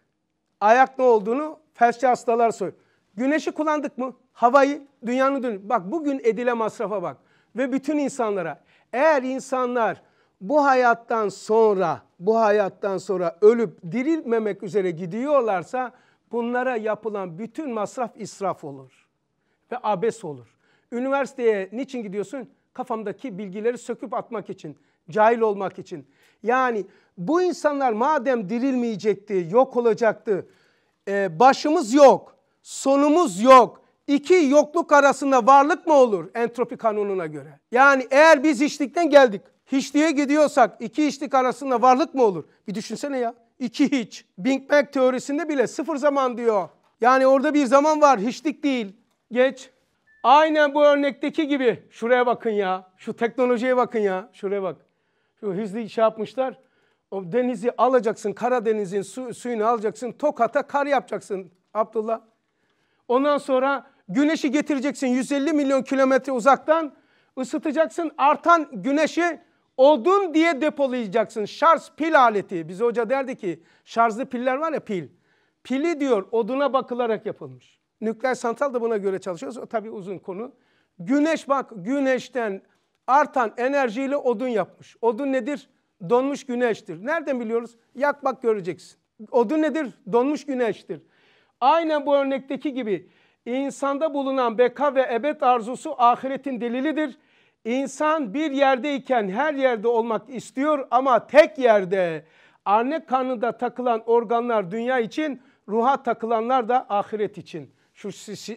ayak ne olduğunu felçli hastalar soruyor. Güneşi kullandık mı? Havayı, dünyanı dün. Bak bugün edile masrafa bak. Ve bütün insanlara. Eğer insanlar bu hayattan sonra, bu hayattan sonra ölüp dirilmemek üzere gidiyorlarsa bunlara yapılan bütün masraf israf olur. Ve abes olur. Üniversiteye niçin gidiyorsun? Kafamdaki bilgileri söküp atmak için, cahil olmak için. Yani bu insanlar madem dirilmeyecekti, yok olacaktı, e, başımız yok, sonumuz yok. İki yokluk arasında varlık mı olur entropi kanununa göre? Yani eğer biz hiçlikten geldik, hiçliğe gidiyorsak iki hiçlik arasında varlık mı olur? Bir düşünsene ya. İki hiç. Big Mac teorisinde bile sıfır zaman diyor. Yani orada bir zaman var, hiçlik değil. Geç. Aynen bu örnekteki gibi. Şuraya bakın ya. Şu teknolojiye bakın ya. Şuraya bak. Çok hızlı şey yapmışlar. O denizi alacaksın, Karadeniz'in su, suyunu alacaksın, Tokat'a kar yapacaksın Abdullah. Ondan sonra güneşi getireceksin 150 milyon kilometre uzaktan, ısıtacaksın, artan güneşi odun diye depolayacaksın. Şarj pil aleti, Biz hoca derdi ki şarjlı piller var ya pil. Pili diyor oduna bakılarak yapılmış. Nükleer santral da buna göre çalışıyoruz. O tabii uzun konu. Güneş bak güneşten artan enerjiyle odun yapmış. Odun nedir? Donmuş güneştir. Nereden biliyoruz? Yak bak göreceksin. Odun nedir? Donmuş güneştir. Aynen bu örnekteki gibi insanda bulunan beka ve ebed arzusu ahiretin delilidir. İnsan bir yerdeyken her yerde olmak istiyor ama tek yerde anne karnında takılan organlar dünya için, ruha takılanlar da ahiret için. Şu,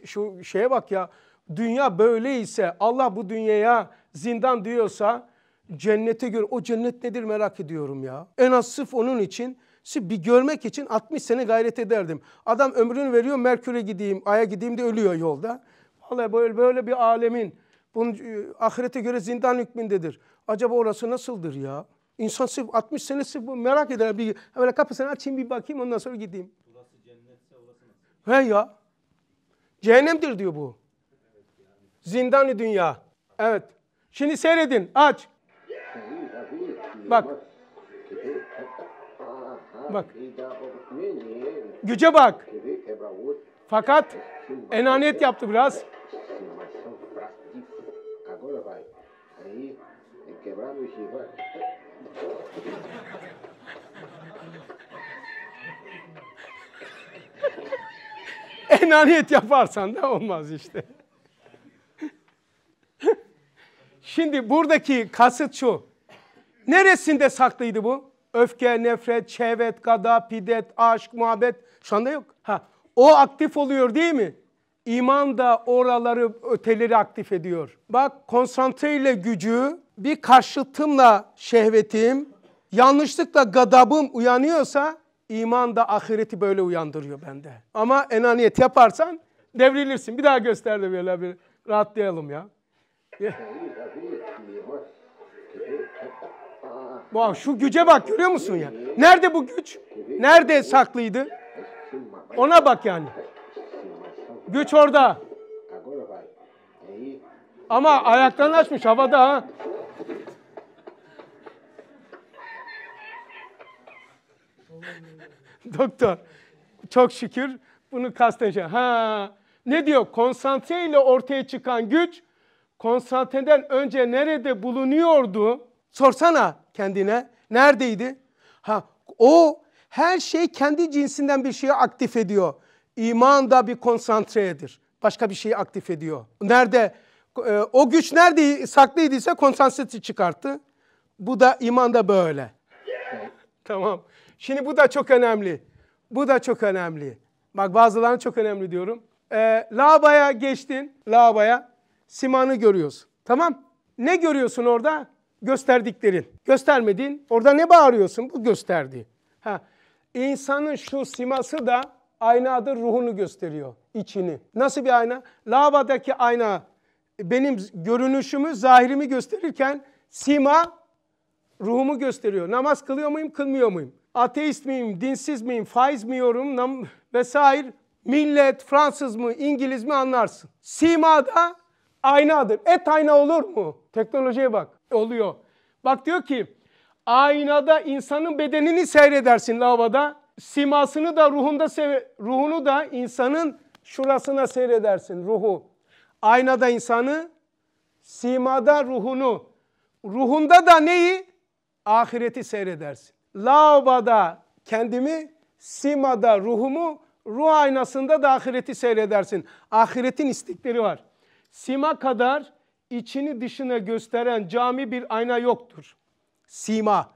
şu şeye bak ya dünya böyleyse Allah bu dünyaya zindan diyorsa cennete gör. O cennet nedir merak ediyorum ya. En az sırf onun için sırf bir görmek için 60 sene gayret ederdim. Adam ömrünü veriyor Merkür'e gideyim, Ay'a gideyim de ölüyor yolda. Vallahi böyle, böyle bir alemin bunun e, ahirete göre zindan hükmündedir. Acaba orası nasıldır ya? İnsan sırf 60 sene sırf merak eder. Bir, böyle kapısını açayım bir bakayım ondan sonra gideyim. Burası cennetse orası nasıl? He ya. Cehennemdir diyor bu. Zindanı dünya. Evet. Şimdi seyredin. Aç. Bak. Bak. Güce bak. Fakat enaniyet yaptı biraz. enaniyet yaparsan da olmaz işte. Şimdi buradaki kasıt şu. Neresinde saklıydı bu? Öfke, nefret, şehvet, gada, pidet, aşk, muhabbet. Şu anda yok. Ha, o aktif oluyor değil mi? İman da oraları, öteleri aktif ediyor. Bak konsantre ile gücü, bir karşıtımla şehvetim, yanlışlıkla gadabım uyanıyorsa iman da ahireti böyle uyandırıyor bende. Ama enaniyet yaparsan devrilirsin. Bir daha göster de böyle bir rahatlayalım ya. Wow, şu güce bak görüyor musun ya? Nerede bu güç? Nerede saklıydı? Ona bak yani. Güç orada. Ama ayaklarını açmış havada ha. *laughs* Doktor çok şükür bunu kastedeceğim. Ha ne diyor? Konsantre ile ortaya çıkan güç konsanteden önce nerede bulunuyordu? Sorsana kendine. Neredeydi? Ha o her şey kendi cinsinden bir şeyi aktif ediyor. İman da bir konsantredir. Başka bir şeyi aktif ediyor. Nerede? Ee, o güç nerede saklıydıysa konsantresi çıkarttı. Bu da iman da böyle. tamam. Şimdi bu da çok önemli. Bu da çok önemli. Bak bazılarını çok önemli diyorum. E, ee, labaya geçtin. Labaya simanı görüyorsun. Tamam? Ne görüyorsun orada? Gösterdiklerin. Göstermediğin. Orada ne bağırıyorsun? Bu gösterdi. Ha. İnsanın şu siması da aynadır ruhunu gösteriyor. içini. Nasıl bir ayna? Lavadaki ayna benim görünüşümü, zahirimi gösterirken sima ruhumu gösteriyor. Namaz kılıyor muyum, kılmıyor muyum? Ateist miyim, dinsiz miyim, faiz mi yorum, nam vesaire. Millet Fransız mı, İngiliz mi anlarsın. Sima da aynadır. Et ayna olur mu? Teknolojiye bak. Oluyor. Bak diyor ki aynada insanın bedenini seyredersin lavada. Simasını da ruhunda se, ruhunu da insanın şurasına seyredersin ruhu. Aynada insanı, simada ruhunu. Ruhunda da neyi? Ahireti seyredersin. Lavada kendimi, simada ruhumu, ruh aynasında da ahireti seyredersin. Ahiretin istikleri var. Sima kadar içini dışına gösteren cami bir ayna yoktur. Sima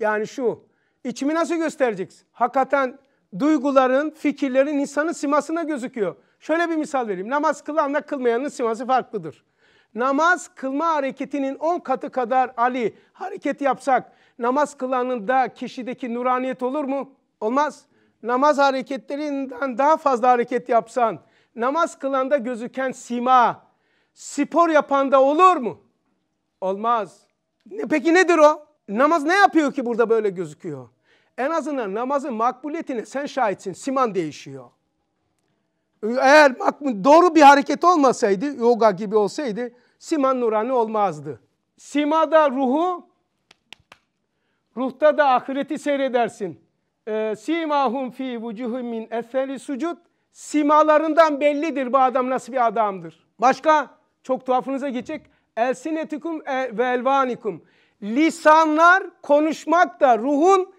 yani şu içimi nasıl göstereceksin? Hakikaten duyguların, fikirlerin insanın simasına gözüküyor. Şöyle bir misal vereyim. Namaz kılanla kılmayanın siması farklıdır. Namaz kılma hareketinin 10 katı kadar Ali hareket yapsak namaz kılanın da kişideki nuraniyet olur mu? Olmaz. Namaz hareketlerinden daha fazla hareket yapsan namaz kılanda gözüken sima, Spor yapan da olur mu? Olmaz. Ne, peki nedir o? Namaz ne yapıyor ki burada böyle gözüküyor? En azından namazın makbuliyetine sen şahitsin. Siman değişiyor. Eğer doğru bir hareket olmasaydı, yoga gibi olsaydı siman nurani olmazdı. Simada ruhu, ruhta da ahireti seyredersin. Ee, simahum fi vucuhum min eseri sucud. Simalarından bellidir bu adam nasıl bir adamdır. Başka? Çok tuhafınıza gidecek. Elsinetikum e, ve elvanikum. Lisanlar konuşmak da ruhun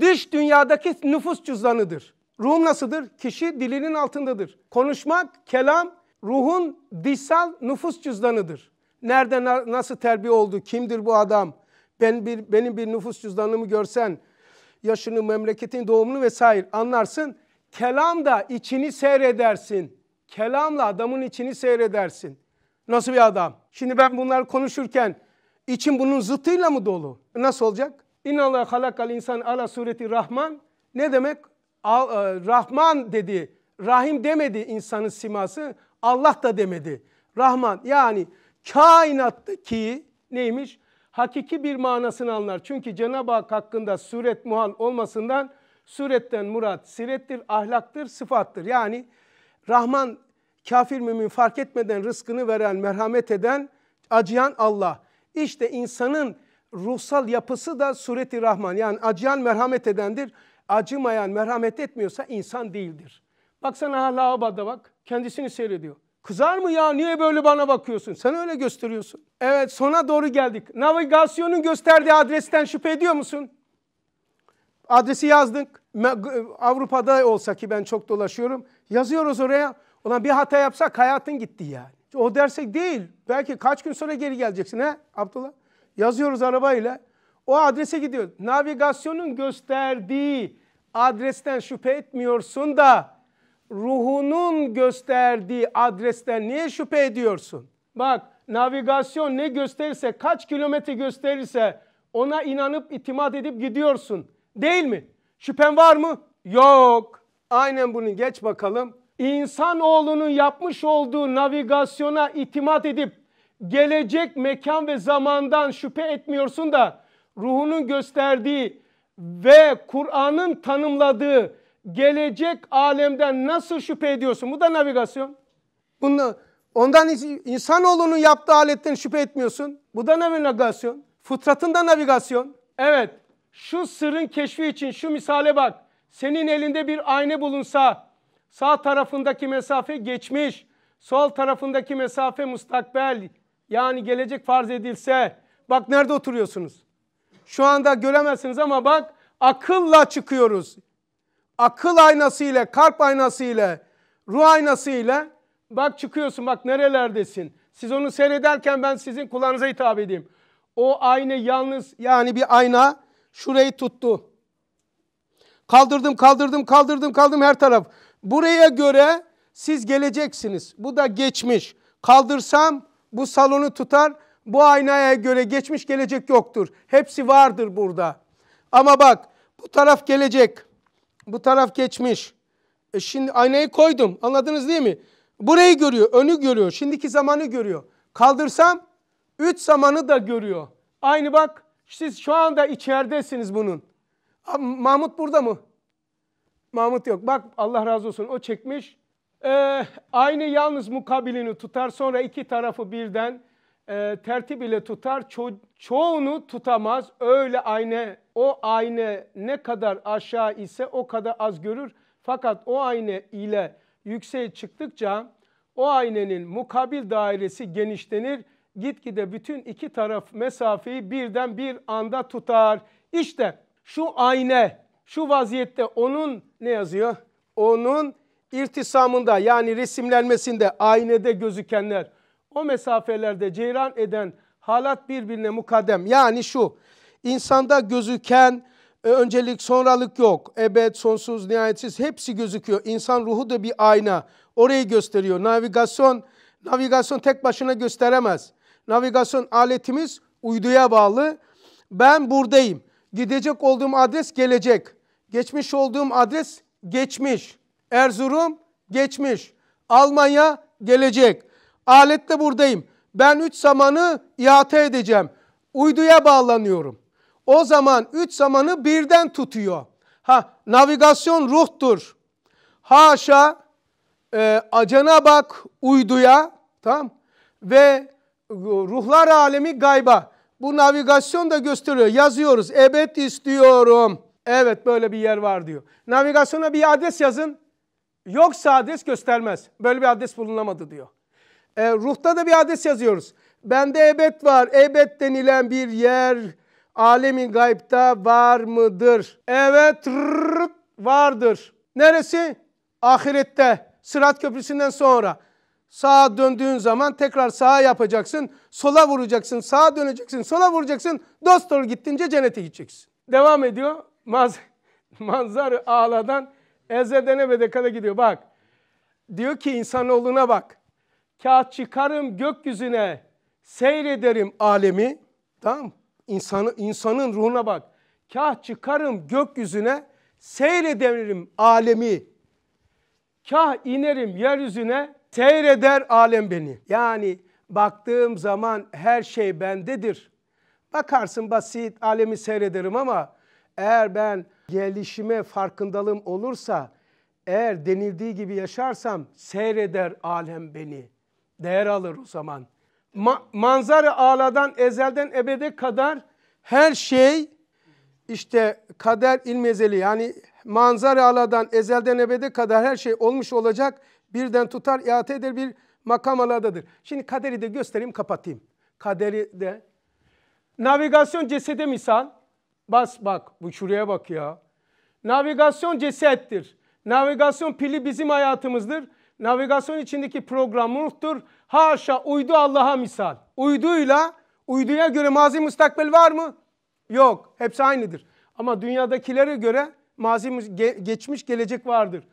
dış dünyadaki nüfus cüzdanıdır. Ruh nasıldır? Kişi dilinin altındadır. Konuşmak, kelam ruhun dışsal nüfus cüzdanıdır. Nerede nasıl terbiye oldu? Kimdir bu adam? Ben bir, benim bir nüfus cüzdanımı görsen, yaşını, memleketin doğumunu vesaire anlarsın. Kelam da içini seyredersin. Kelamla adamın içini seyredersin. Nasıl bir adam? Şimdi ben bunlar konuşurken içim bunun zıtıyla mı dolu? E, nasıl olacak? İnnallâhe halakal insan ala sureti rahman. Ne demek? E, rahman dedi. Rahim demedi insanın siması. Allah da demedi. Rahman yani kainattaki neymiş? Hakiki bir manasını anlar. Çünkü Cenab-ı Hak hakkında suret muhal olmasından suretten murat sirettir, ahlaktır, sıfattır. Yani Rahman Kafir mümin fark etmeden rızkını veren, merhamet eden, acıyan Allah. İşte insanın ruhsal yapısı da sureti rahman. Yani acıyan merhamet edendir. Acımayan merhamet etmiyorsa insan değildir. Baksana hala abada bak. Kendisini seyrediyor. Kızar mı ya niye böyle bana bakıyorsun? Sen öyle gösteriyorsun. Evet sona doğru geldik. Navigasyonun gösterdiği adresten şüphe ediyor musun? Adresi yazdık. Avrupa'da olsa ki ben çok dolaşıyorum. Yazıyoruz oraya. Ulan bir hata yapsak hayatın gitti yani. O dersek değil. Belki kaç gün sonra geri geleceksin he Abdullah? Yazıyoruz arabayla. O adrese gidiyor. Navigasyonun gösterdiği adresten şüphe etmiyorsun da ruhunun gösterdiği adresten niye şüphe ediyorsun? Bak navigasyon ne gösterirse kaç kilometre gösterirse ona inanıp itimat edip gidiyorsun. Değil mi? Şüphen var mı? Yok. Aynen bunu geç bakalım insanoğlunun yapmış olduğu navigasyona itimat edip gelecek mekan ve zamandan şüphe etmiyorsun da ruhunun gösterdiği ve Kur'an'ın tanımladığı gelecek alemden nasıl şüphe ediyorsun? Bu da navigasyon. Bunu, ondan insanoğlunun yaptığı aletten şüphe etmiyorsun. Bu da navigasyon. Fıtratında navigasyon. Evet şu sırrın keşfi için şu misale bak. Senin elinde bir ayna bulunsa Sağ tarafındaki mesafe geçmiş, sol tarafındaki mesafe mustakbel yani gelecek farz edilse bak nerede oturuyorsunuz? Şu anda göremezsiniz ama bak akılla çıkıyoruz. Akıl aynası ile, kalp aynası ile, ruh aynası ile bak çıkıyorsun bak nerelerdesin. Siz onu seyrederken ben sizin kulağınıza hitap edeyim. O ayna yalnız yani bir ayna şurayı tuttu. Kaldırdım, kaldırdım, kaldırdım, kaldırdım her taraf. Buraya göre siz geleceksiniz. Bu da geçmiş. Kaldırsam bu salonu tutar. Bu aynaya göre geçmiş gelecek yoktur. Hepsi vardır burada. Ama bak bu taraf gelecek. Bu taraf geçmiş. E şimdi aynayı koydum. Anladınız değil mi? Burayı görüyor, önü görüyor, şimdiki zamanı görüyor. Kaldırsam üç zamanı da görüyor. Aynı bak siz şu anda içeridesiniz bunun. Mahmut burada mı? Mahmut yok. Bak Allah razı olsun o çekmiş. Ee, aynı yalnız mukabilini tutar sonra iki tarafı birden e, tertip ile tutar. Ço- çoğunu tutamaz. Öyle aynı o aynı ne kadar aşağı ise o kadar az görür. Fakat o aynı ile yükseğe çıktıkça o aynenin mukabil dairesi genişlenir. Gitgide bütün iki taraf mesafeyi birden bir anda tutar. İşte şu ayna şu vaziyette onun ne yazıyor? Onun irtisamında yani resimlenmesinde aynede gözükenler o mesafelerde ceyran eden halat birbirine mukaddem. Yani şu insanda gözüken e, öncelik sonralık yok. Ebed, sonsuz, nihayetsiz hepsi gözüküyor. İnsan ruhu da bir ayna. Orayı gösteriyor. Navigasyon navigasyon tek başına gösteremez. Navigasyon aletimiz uyduya bağlı. Ben buradayım. Gidecek olduğum adres gelecek. Geçmiş olduğum adres geçmiş. Erzurum geçmiş. Almanya gelecek. Aletle buradayım. Ben 3 zamanı iate edeceğim. Uyduya bağlanıyorum. O zaman 3 zamanı birden tutuyor. Ha navigasyon ruhtur. Haşa e, acana bak uyduya tamam ve ruhlar alemi gayba. Bu navigasyon da gösteriyor. Yazıyoruz. Evet istiyorum. Evet böyle bir yer var diyor. Navigasyona bir adres yazın. Yoksa adres göstermez. Böyle bir adres bulunamadı diyor. E, ruhta da bir adres yazıyoruz. Bende ebed var. Ebed denilen bir yer alemin gaybta var mıdır? Evet rrr vardır. Neresi? Ahirette. Sırat köprüsünden sonra. Sağa döndüğün zaman tekrar sağa yapacaksın. Sola vuracaksın. Sağa döneceksin. Sola vuracaksın. Dost doğru gittince cennete gideceksin. Devam ediyor maz manzar ağladan ezedene bedekale gidiyor. Bak diyor ki insanoğluna bak. Kağıt çıkarım gökyüzüne seyrederim alemi. Tamam İnsanı, insanın ruhuna bak. kağıt çıkarım gökyüzüne seyrederim alemi. Kah inerim yeryüzüne seyreder alem beni. Yani baktığım zaman her şey bendedir. Bakarsın basit alemi seyrederim ama eğer ben gelişime farkındalığım olursa, eğer denildiği gibi yaşarsam seyreder alem beni. Değer alır o zaman. Ma- manzara aladan ezelden ebede kadar her şey işte kader ilmezeli yani manzara aladan ezelden ebede kadar her şey olmuş olacak birden tutar iate eder bir makam aladadır. Şimdi kaderi de göstereyim kapatayım. Kaderi de navigasyon cesede misal Bas bak bu şuraya bak ya. Navigasyon cesettir. Navigasyon pili bizim hayatımızdır. Navigasyon içindeki program ruhtur. Haşa uydu Allah'a misal. Uyduyla uyduya göre mazi müstakbel var mı? Yok. Hepsi aynıdır. Ama dünyadakilere göre mazi geçmiş gelecek vardır.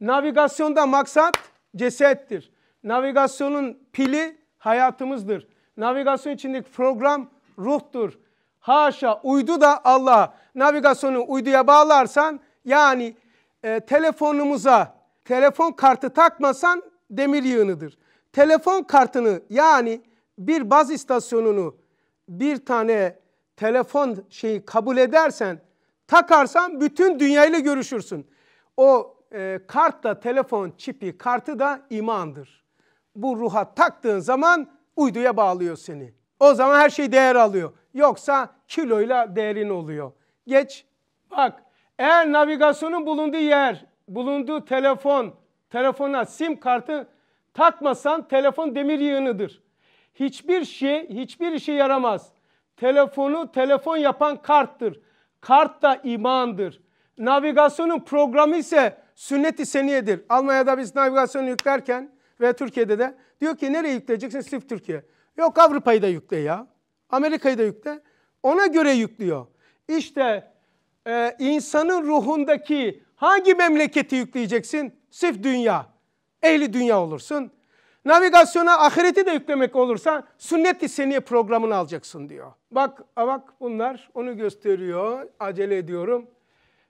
Navigasyonda maksat cesettir. Navigasyonun pili hayatımızdır. Navigasyon içindeki program ruhtur. Haşa uydu da Allah navigasyonu uyduya bağlarsan yani e, telefonumuza telefon kartı takmasan demir yığınıdır. Telefon kartını yani bir baz istasyonunu bir tane telefon şeyi kabul edersen takarsan bütün dünyayla görüşürsün. O e, kart da telefon çipi kartı da imandır. Bu ruha taktığın zaman uyduya bağlıyor seni. O zaman her şey değer alıyor. Yoksa kiloyla değerin oluyor. Geç. Bak eğer navigasyonun bulunduğu yer, bulunduğu telefon, telefona sim kartı takmasan telefon demir yığınıdır. Hiçbir şey, hiçbir işe yaramaz. Telefonu telefon yapan karttır. Kart da imandır. Navigasyonun programı ise sünnet-i seniyedir. Almanya'da biz navigasyonu yüklerken ve Türkiye'de de diyor ki nereye yükleyeceksin? Sırf Türkiye. Yok Avrupa'yı da yükle ya. Amerika'yı da yükle. Ona göre yüklüyor. İşte e, insanın ruhundaki hangi memleketi yükleyeceksin? Sif dünya. Ehli dünya olursun. Navigasyona ahireti de yüklemek olursa sünnet-i seniye programını alacaksın diyor. Bak bak bunlar onu gösteriyor. Acele ediyorum.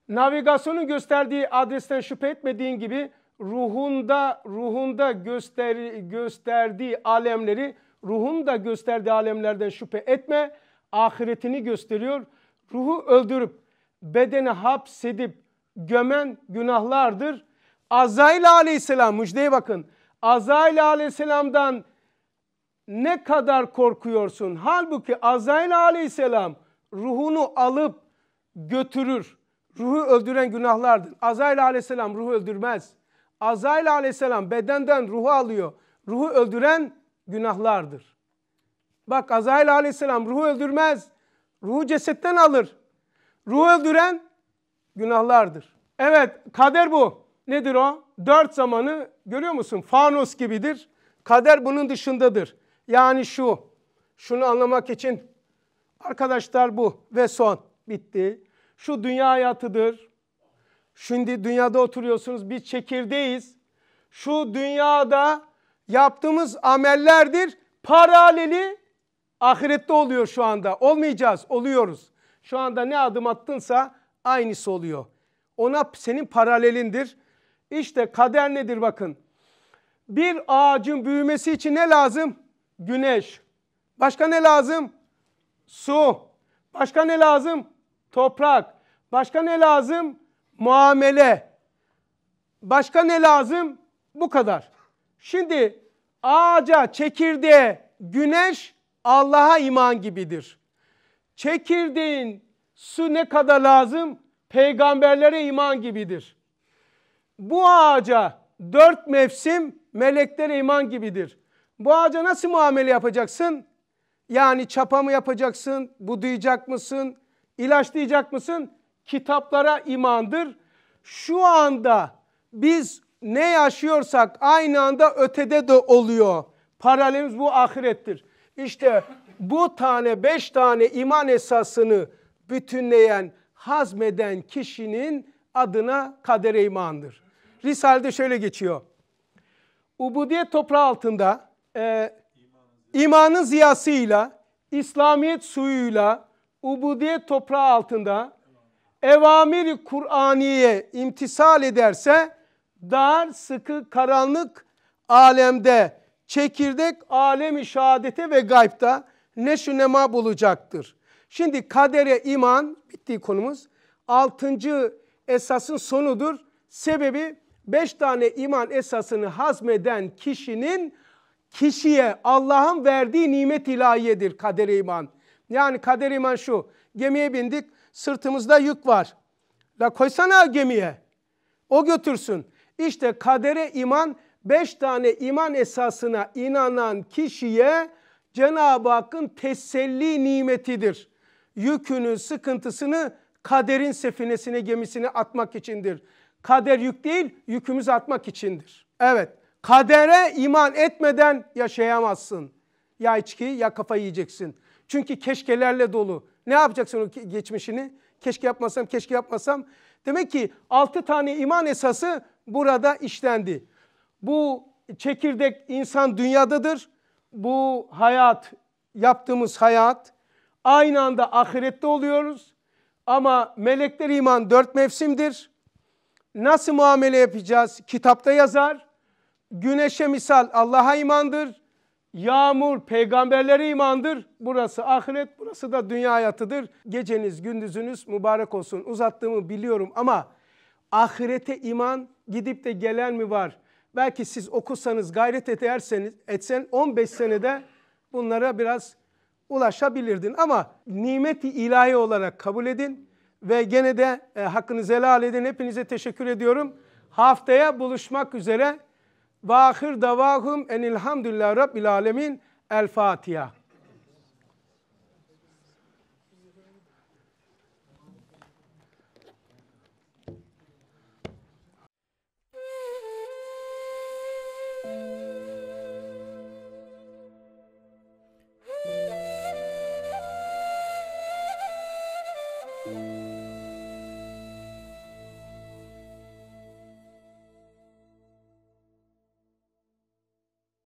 Navigasyonun gösterdiği adresten şüphe etmediğin gibi ruhunda ruhunda göster, gösterdiği alemleri ruhunda gösterdiği alemlerden şüphe etme ahiretini gösteriyor. Ruhu öldürüp bedeni hapsedip gömen günahlardır. Azrail aleyhisselam müjdeye bakın. Azrail aleyhisselamdan ne kadar korkuyorsun? Halbuki Azrail aleyhisselam ruhunu alıp götürür. Ruhu öldüren günahlardır. Azrail aleyhisselam ruhu öldürmez. Azrail aleyhisselam bedenden ruhu alıyor. Ruhu öldüren günahlardır. Bak Azrail aleyhisselam ruhu öldürmez. Ruhu cesetten alır. Ruhu öldüren günahlardır. Evet kader bu. Nedir o? Dört zamanı görüyor musun? Fanos gibidir. Kader bunun dışındadır. Yani şu. Şunu anlamak için arkadaşlar bu ve son bitti. Şu dünya hayatıdır. Şimdi dünyada oturuyorsunuz bir çekirdeğiz. Şu dünyada yaptığımız amellerdir. Paraleli Ahirette oluyor şu anda. Olmayacağız, oluyoruz. Şu anda ne adım attınsa aynısı oluyor. Ona senin paralelindir. İşte kader nedir bakın. Bir ağacın büyümesi için ne lazım? Güneş. Başka ne lazım? Su. Başka ne lazım? Toprak. Başka ne lazım? Muamele. Başka ne lazım? Bu kadar. Şimdi ağaca, çekirdeğe, güneş Allah'a iman gibidir. Çekirdeğin su ne kadar lazım? Peygamberlere iman gibidir. Bu ağaca dört mevsim meleklere iman gibidir. Bu ağaca nasıl muamele yapacaksın? Yani çapa mı yapacaksın? Budayacak mısın? İlaçlayacak mısın? Kitaplara imandır. Şu anda biz ne yaşıyorsak aynı anda ötede de oluyor. Paralelimiz bu ahirettir. İşte bu tane beş tane iman esasını bütünleyen, hazmeden kişinin adına kadere imandır. Risale'de şöyle geçiyor. Ubudiyet toprağı altında e, imanın ziyasıyla, İslamiyet suyuyla, ubudiyet toprağı altında evamiri Kur'aniye imtisal ederse dar, sıkı, karanlık alemde çekirdek alemi şehadete ve gaybta neşü nema bulacaktır. Şimdi kadere iman bittiği konumuz. Altıncı esasın sonudur. Sebebi beş tane iman esasını hazmeden kişinin kişiye Allah'ın verdiği nimet ilahiyedir kader iman. Yani kader iman şu. Gemiye bindik sırtımızda yük var. La koysana gemiye. O götürsün. İşte kadere iman beş tane iman esasına inanan kişiye Cenab-ı Hakk'ın teselli nimetidir. Yükünü, sıkıntısını kaderin sefinesine, gemisine atmak içindir. Kader yük değil, yükümüzü atmak içindir. Evet, kadere iman etmeden yaşayamazsın. Ya içki ya kafa yiyeceksin. Çünkü keşkelerle dolu. Ne yapacaksın o geçmişini? Keşke yapmasam, keşke yapmasam. Demek ki altı tane iman esası burada işlendi. Bu çekirdek insan dünyadadır. Bu hayat, yaptığımız hayat aynı anda ahirette oluyoruz. Ama melekler iman dört mevsimdir. Nasıl muamele yapacağız? Kitapta yazar. Güneşe misal Allah'a imandır. Yağmur peygamberlere imandır. Burası ahiret, burası da dünya hayatıdır. Geceniz, gündüzünüz mübarek olsun. Uzattığımı biliyorum ama ahirete iman gidip de gelen mi var? belki siz okusanız, gayret ederseniz, etsen 15 senede bunlara biraz ulaşabilirdin. Ama nimeti ilahi olarak kabul edin ve gene de e, hakkınızı helal edin. Hepinize teşekkür ediyorum. Haftaya buluşmak üzere. Vahir davahum enilhamdülillah rabbil alemin. El Fatiha.